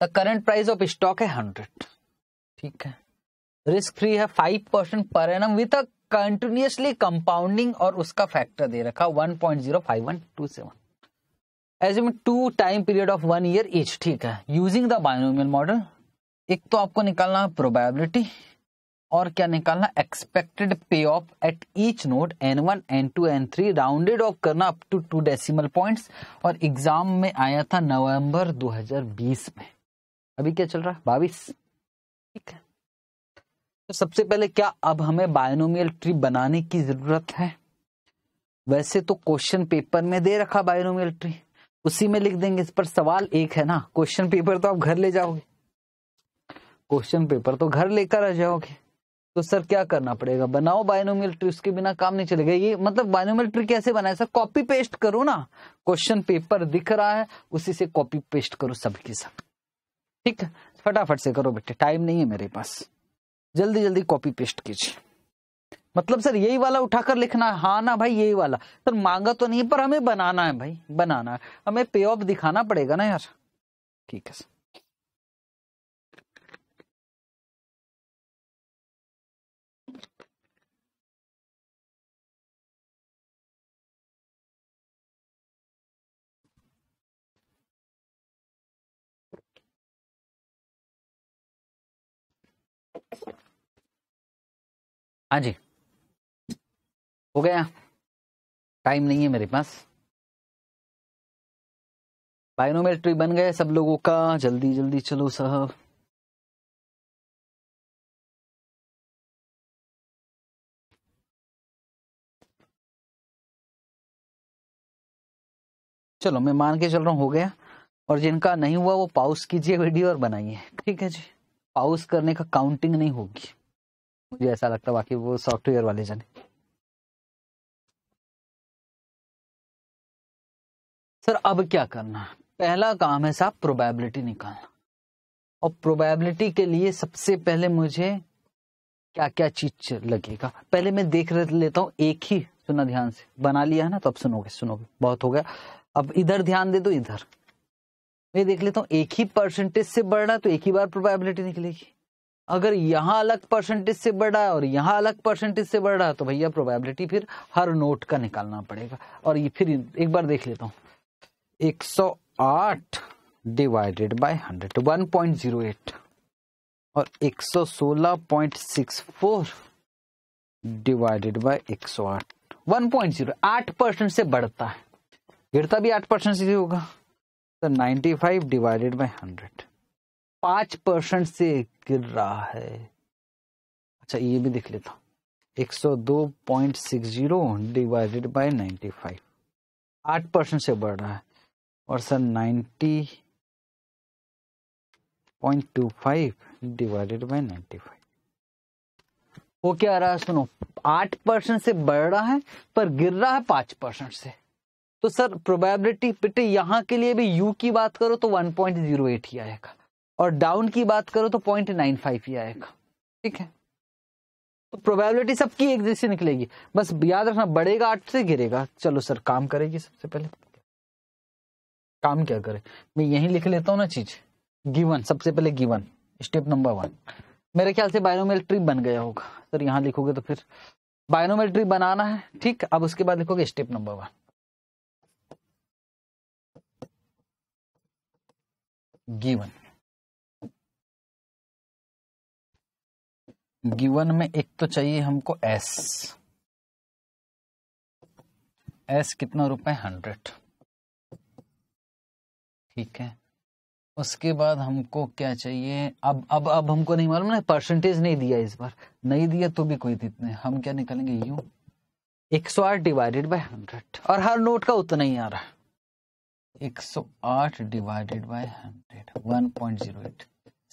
the current price of stock है 100 ठीक है रिस्क फ्री है फाइव परसेंट पर an with a continuously compounding और उसका फैक्टर दे रखा one point zero five one two seven M two time period of one year each ठीक है यूजिंग द बायोमियल मॉडल एक तो आपको निकालना है प्रोबेबिलिटी और क्या निकालना expected payoff at each node N one N two N three rounded off करना up to two decimal points और एग्जाम में आया था नवंबर 2020 में अभी क्या चल रहा है बाईस ठीक है तो सबसे पहले क्या अब हमें बायोनोमियल ट्री बनाने की जरूरत है वैसे तो क्वेश्चन पेपर में दे रखा बायोनोमियल ट्री उसी में लिख देंगे इस पर सवाल एक है ना क्वेश्चन पेपर तो आप घर ले जाओगे क्वेश्चन पेपर तो घर लेकर आ जाओगे तो सर क्या करना पड़ेगा बनाओ बायोनोमियल ट्री उसके बिना काम नहीं चलेगा ये मतलब बायोनोमियल ट्री कैसे बनाए सर कॉपी पेस्ट करो ना क्वेश्चन पेपर दिख रहा है उसी से कॉपी पेस्ट करो सबके साथ ठीक है फटाफट से करो बेटे टाइम नहीं है मेरे पास जल्दी जल्दी कॉपी पेस्ट कीजिए मतलब सर यही वाला उठाकर लिखना है हाँ ना भाई यही वाला सर मांगा तो नहीं पर हमें बनाना है भाई बनाना है हमें पे ऑफ दिखाना पड़ेगा ना यार ठीक है सर हाँ जी हो गया टाइम नहीं है मेरे पास बायोमेट्री बन गए सब लोगों का जल्दी जल्दी चलो साहब चलो मैं मान के चल रहा हूँ हो गया और जिनका नहीं हुआ वो पाउस कीजिए वीडियो और बनाइए ठीक है जी पाउस करने का काउंटिंग नहीं होगी मुझे ऐसा लगता बाकी वो सॉफ्टवेयर वाले जाने सर अब क्या करना पहला काम है साहब प्रोबेबिलिटी निकालना और प्रोबेबिलिटी के लिए सबसे पहले मुझे क्या क्या चीज लगेगा पहले मैं देख लेता हूं एक ही सुना ध्यान से बना लिया है ना तो अब सुनोगे सुनोगे बहुत हो गया अब इधर ध्यान दे दो इधर मैं देख लेता हूँ एक ही परसेंटेज से बढ़ रहा है तो एक ही बार प्रोबेबिलिटी निकलेगी अगर यहाँ अलग परसेंटेज से बढ़ रहा है और यहाँ अलग परसेंटेज से बढ़ रहा है तो भैया प्रोबेबिलिटी फिर हर नोट का निकालना पड़ेगा और ये फिर एक बार देख लेता हूँ 108 डिवाइडेड बाय 100 1.08 और 116.64 डिवाइडेड बाय 108 1.08 परसेंट से बढ़ता है गिरता भी 8 परसेंट से होगा तो 95 डिवाइडेड बाय 100 पांच परसेंट से गिर रहा है अच्छा ये भी देख लेता एक सौ दो point six zero divided by ninety five आठ परसेंट से बढ़ रहा है और sir ninety point two five divided by ninety five वो क्या आ रहा है सुनो आठ परसेंट से बढ़ रहा है पर गिर रहा है पांच परसेंट से तो सर प्रोबेबिलिटी बेटे यहाँ के लिए भी यू की बात करो तो 1.08 ही आएगा और डाउन की बात करो तो 0.95 ही आएगा ठीक है तो प्रोबेबिलिटी सबकी एक जैसी निकलेगी बस याद रखना बढ़ेगा आठ से गिरेगा चलो सर काम करेगी सबसे पहले काम क्या करे मैं यही लिख लेता हूँ ना चीज गिवन सबसे पहले गिवन स्टेप नंबर वन मेरे ख्याल से बायोनोमियल बन गया होगा सर यहाँ लिखोगे तो फिर बायोनोमेट्री बनाना है ठीक अब उसके बाद लिखोगे step number one given given में एक तो चाहिए हमको एस एस कितना रुपए हंड्रेड ठीक है उसके बाद हमको क्या चाहिए अब अब अब हमको नहीं मालूम ना परसेंटेज नहीं दिया इस बार नहीं दिया तो भी कोई दिक्कत नहीं हम क्या निकालेंगे यू एक सौ आठ डिवाइडेड बाय हंड्रेड और हर नोट का उतना ही आ रहा है 108 डिवाइडेड बाय 100 1.08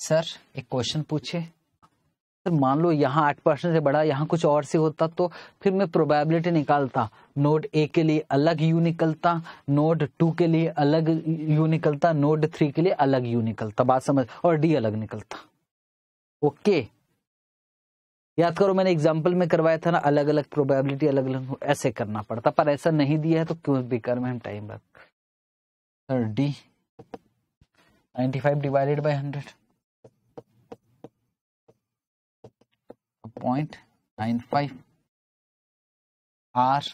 सर एक क्वेश्चन पूछे सर तो मान लो यहाँ आठ परसेंट से बड़ा यहाँ कुछ और से होता तो फिर मैं प्रोबेबिलिटी निकालता नोड ए के लिए अलग यू निकलता नोड टू के लिए अलग यू निकलता नोड थ्री के लिए अलग यू निकलता बात समझ और डी अलग निकलता ओके याद करो मैंने एग्जाम्पल में करवाया था ना अलग अलग प्रोबेबिलिटी अलग अलग ऐसे करना पड़ता पर ऐसा नहीं दिया है तो क्यों बेकार में हम टाइम रख thirty ninety five divided by hundred point nine five R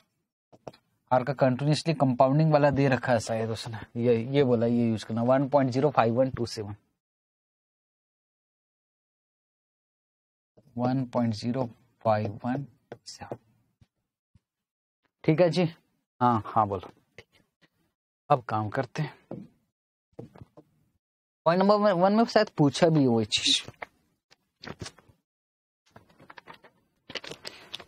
R का कंटिन्यूसली कंपाउंडिंग वाला दे रखा है शायद उसने ये ये बोला ये यूज करना one point zero five one two seven one point zero five one seven ठीक है जी हाँ हाँ बोलो अब काम करते हैं पॉइंट नंबर वन में शायद पूछा भी वही चीज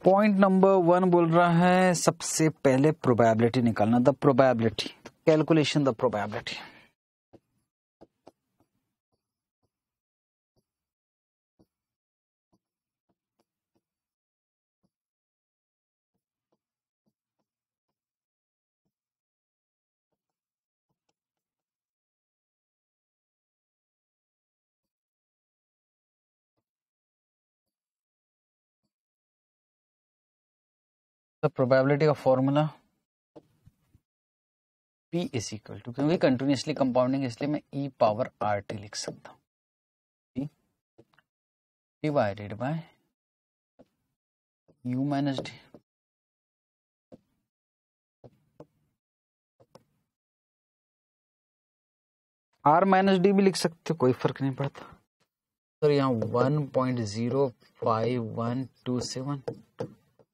पॉइंट नंबर वन बोल रहा है सबसे पहले प्रोबेबिलिटी निकालना the probability calculation the probability the probability of formula p is equal to क्योंकि कंटिन्यूसली कंपाउंडिंग इसलिए मैं ई पावर आर टी लिख सकता हूं divided by u minus D R minus D भी लिख सकते हो कोई फर्क नहीं पड़ता सर यहाँ one point zero five one two seven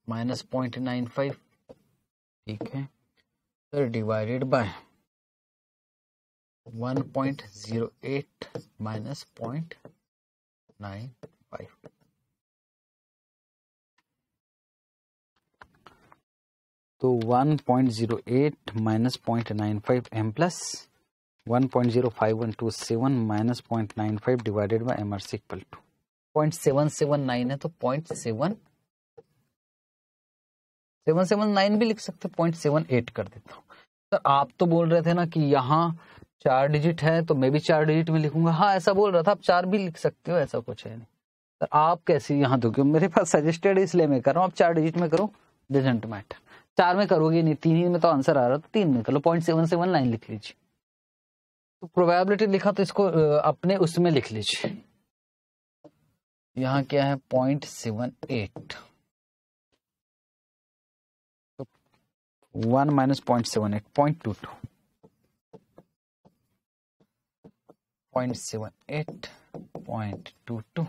minus point nine five ठीक है सर तो divided by one point zero eight minus point nine five तो 1.08 minus point nine five M plus one point zero five one two seven minus point nine five divided by M R C equal to point seven seven nine है तो point seven seven seven nine भी लिख सकते point seven eight कर देता हूँ sir आप तो बोल रहे थे ना कि यहाँ चार डिजिट है तो मैं भी चार डिजिट में लिखूंगा हाँ ऐसा बोल रहा था आप चार भी लिख सकते हो ऐसा कुछ है नहीं सर आप कैसे यहाँ दोगे मेरे पास सजेस्टेड इसलिए मैं कर रहा हूँ आप चार डिजिट में करो डिजेंट मैटर चार में करोगे नहीं तीन ही में तो आंसर आ रहा था तीन में करो पॉइंट सेवन सेवन नाइन लिख लीजिए तो प्रोबेबिलिटी लिखा तो इसको अपने उसमें लिख लीजिए यहाँ क्या है point seven eight one minus point seven eight point two two point seven eight point two two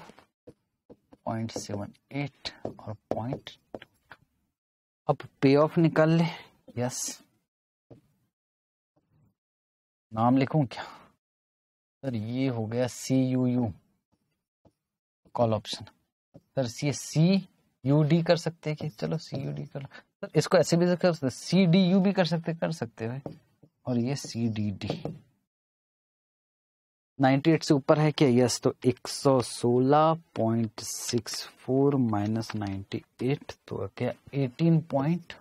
point seven eight और पॉइंट टू टू अब पे ऑफ निकाल ले यस नाम लिखूं क्या सर ये हो गया C U U call option sir ये सी यू डी कर सकते हैं कि चलो सी यू डी कर सर इसको ऐसे भी कर सकते सी डी यू भी कर सकते कर सकते हैं और ये C D D ninety eight से ऊपर है क्या यस तो एक सौ सोलह point six four minus ninety eight तो क्या eighteen point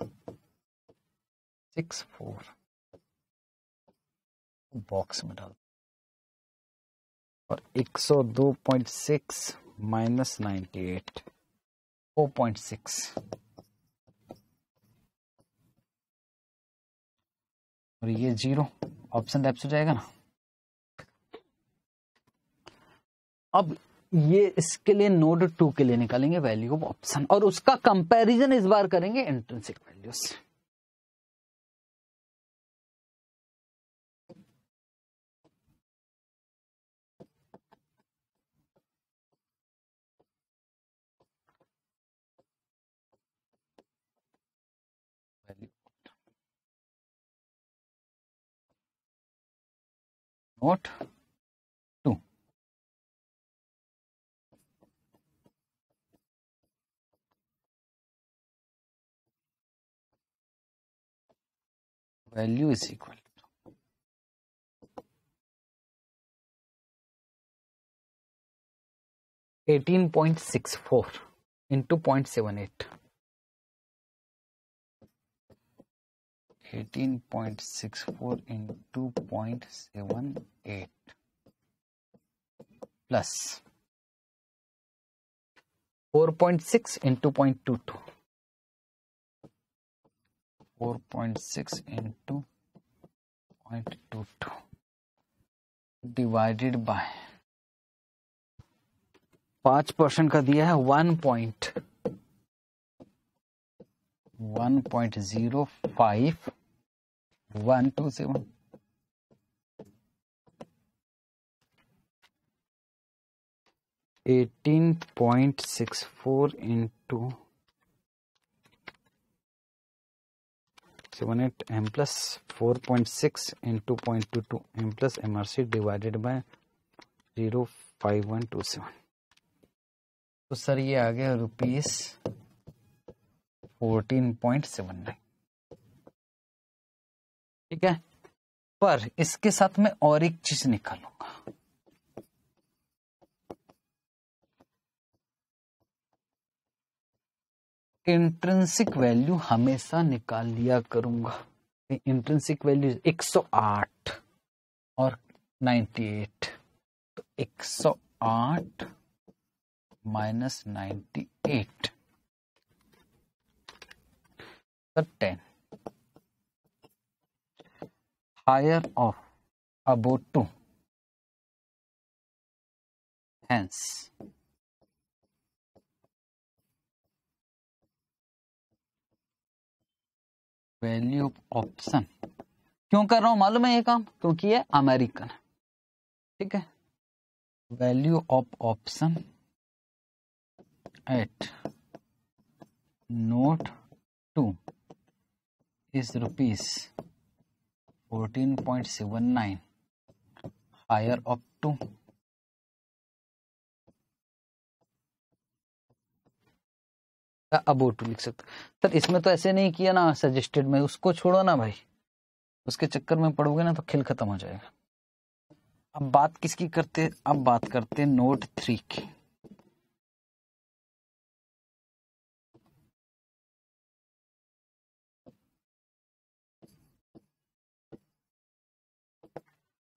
six four box में डाल और एक सौ दो point six minus ninety eight 4.6 और ये जीरो ऑप्शन लेप्स हो जाएगा ना अब ये इसके लिए नोड टू के लिए निकालेंगे वैल्यू ऑफ ऑप्शन और उसका कंपैरिजन इस बार करेंगे इंट्रेंसिक वैल्यू से not 2 value is equal to 18.64 into two point seven eight. 18.64 into 0.78 plus 4.6 into 0.22 4.6 into 0.22 divided by पांच परसेंट का दिया है one point one point zero five one two seven eighteen point six four into seven eight M plus four point six into point two two M plus M R C divided by zero five one two seven तो sir ये आ गया rupees fourteen point seven nine ठीक है पर इसके साथ मैं और एक चीज निकालूंगा इंट्रेंसिक वैल्यू हमेशा निकाल लिया करूंगा इंट्रेंसिक वैल्यू 108 और 98 तो 108 माइनस नाइन्टी एट तो ten higher of about 2 hence value option क्यों कर रहा हूं मालूम है ये काम क्योंकि ये अमेरिकन है ठीक है value of option at node two is rupees 14.79 higher up to 14.79 अबो टू लिख सकते सर इसमें तो ऐसे नहीं किया ना सजेस्टेड में उसको छोड़ो ना भाई उसके चक्कर में पड़ोगे ना तो खेल खत्म हो जाएगा अब बात किसकी करते अब बात करते नोट थ्री की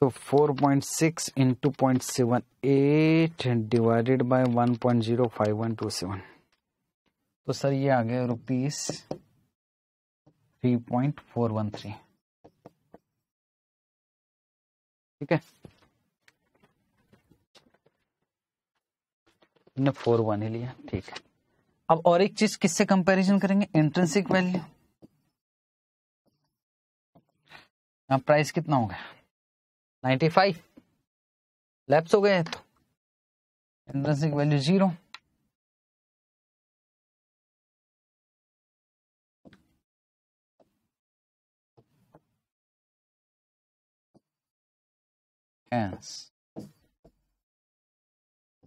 तो 4.6 point six into point seven eight divided by one point zero five one two seven तो सर ये आ गया rupees three point four one three ठीक है ने फोर वन ही लिया ठीक है अब और एक चीज किससे कंपैरिजन करेंगे इंट्रेंसिक वैल्यू प्राइस कितना हो गया नाइन्टी फाइव लैप्स हो गए हैं तो intrinsic value zero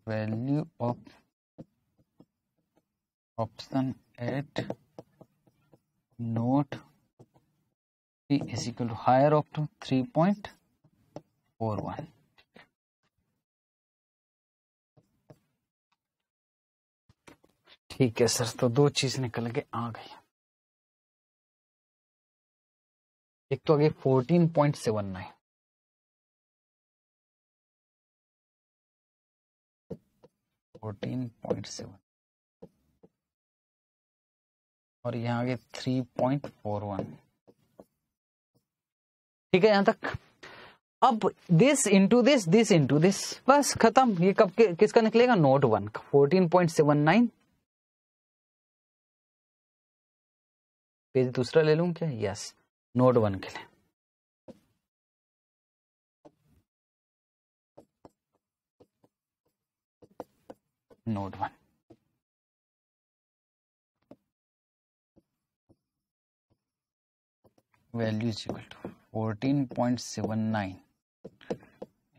value of option at node is equal to higher of two three point four one. ठीक है सर तो दो चीज निकल के आ गई एक तो आगे fourteen point seven nine fourteen point seven और यहाँ आगे थ्री पॉइंट फोर वन ठीक है यहां तक अब this into this this into this बस खत्म ये कब कि, किसका निकलेगा नोट वन का fourteen point seven nine page दूसरा ले लू क्या यस नोट वन के लिए node one value is equal to fourteen point seven nine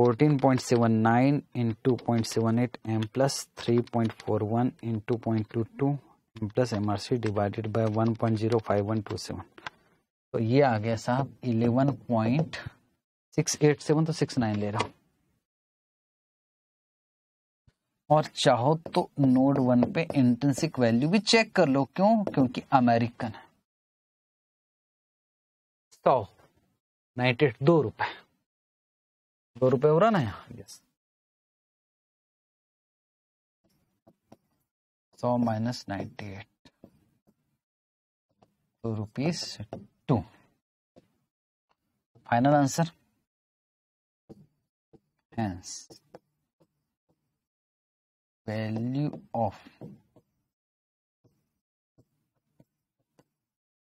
one in to point two two M plus M R C divided by seven तो ये आ गया साहब सेवन तो नाइन ले रहा हूँ और चाहो तो नोड वन पे इंटेंसिक वैल्यू भी चेक कर लो क्यों क्योंकि अमेरिकन है सौ नाइटेड दो रुपए दो रुपए हो रहा ना यहाँ यस सौ minus ninety eight two rupees to final answer hence value of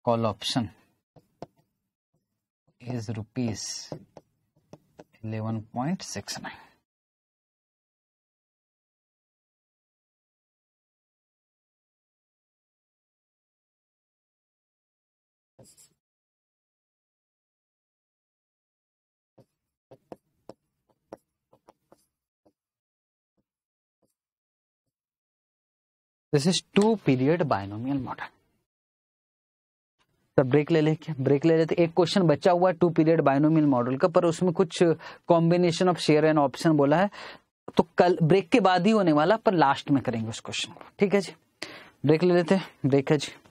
call option is rupees 11.69. This is two period binomial model. Sir break ले लेके ब्रेक ले लेते एक क्वेश्चन बचा हुआ है टू पीरियड बायनोमियल मॉडल का पर उसमें कुछ combination of share and option बोला है तो कल ब्रेक के बाद ही होने वाला पर लास्ट में करेंगे उस क्वेश्चन को ठीक है जी ब्रेक ले लेते हैं ब्रेक है जी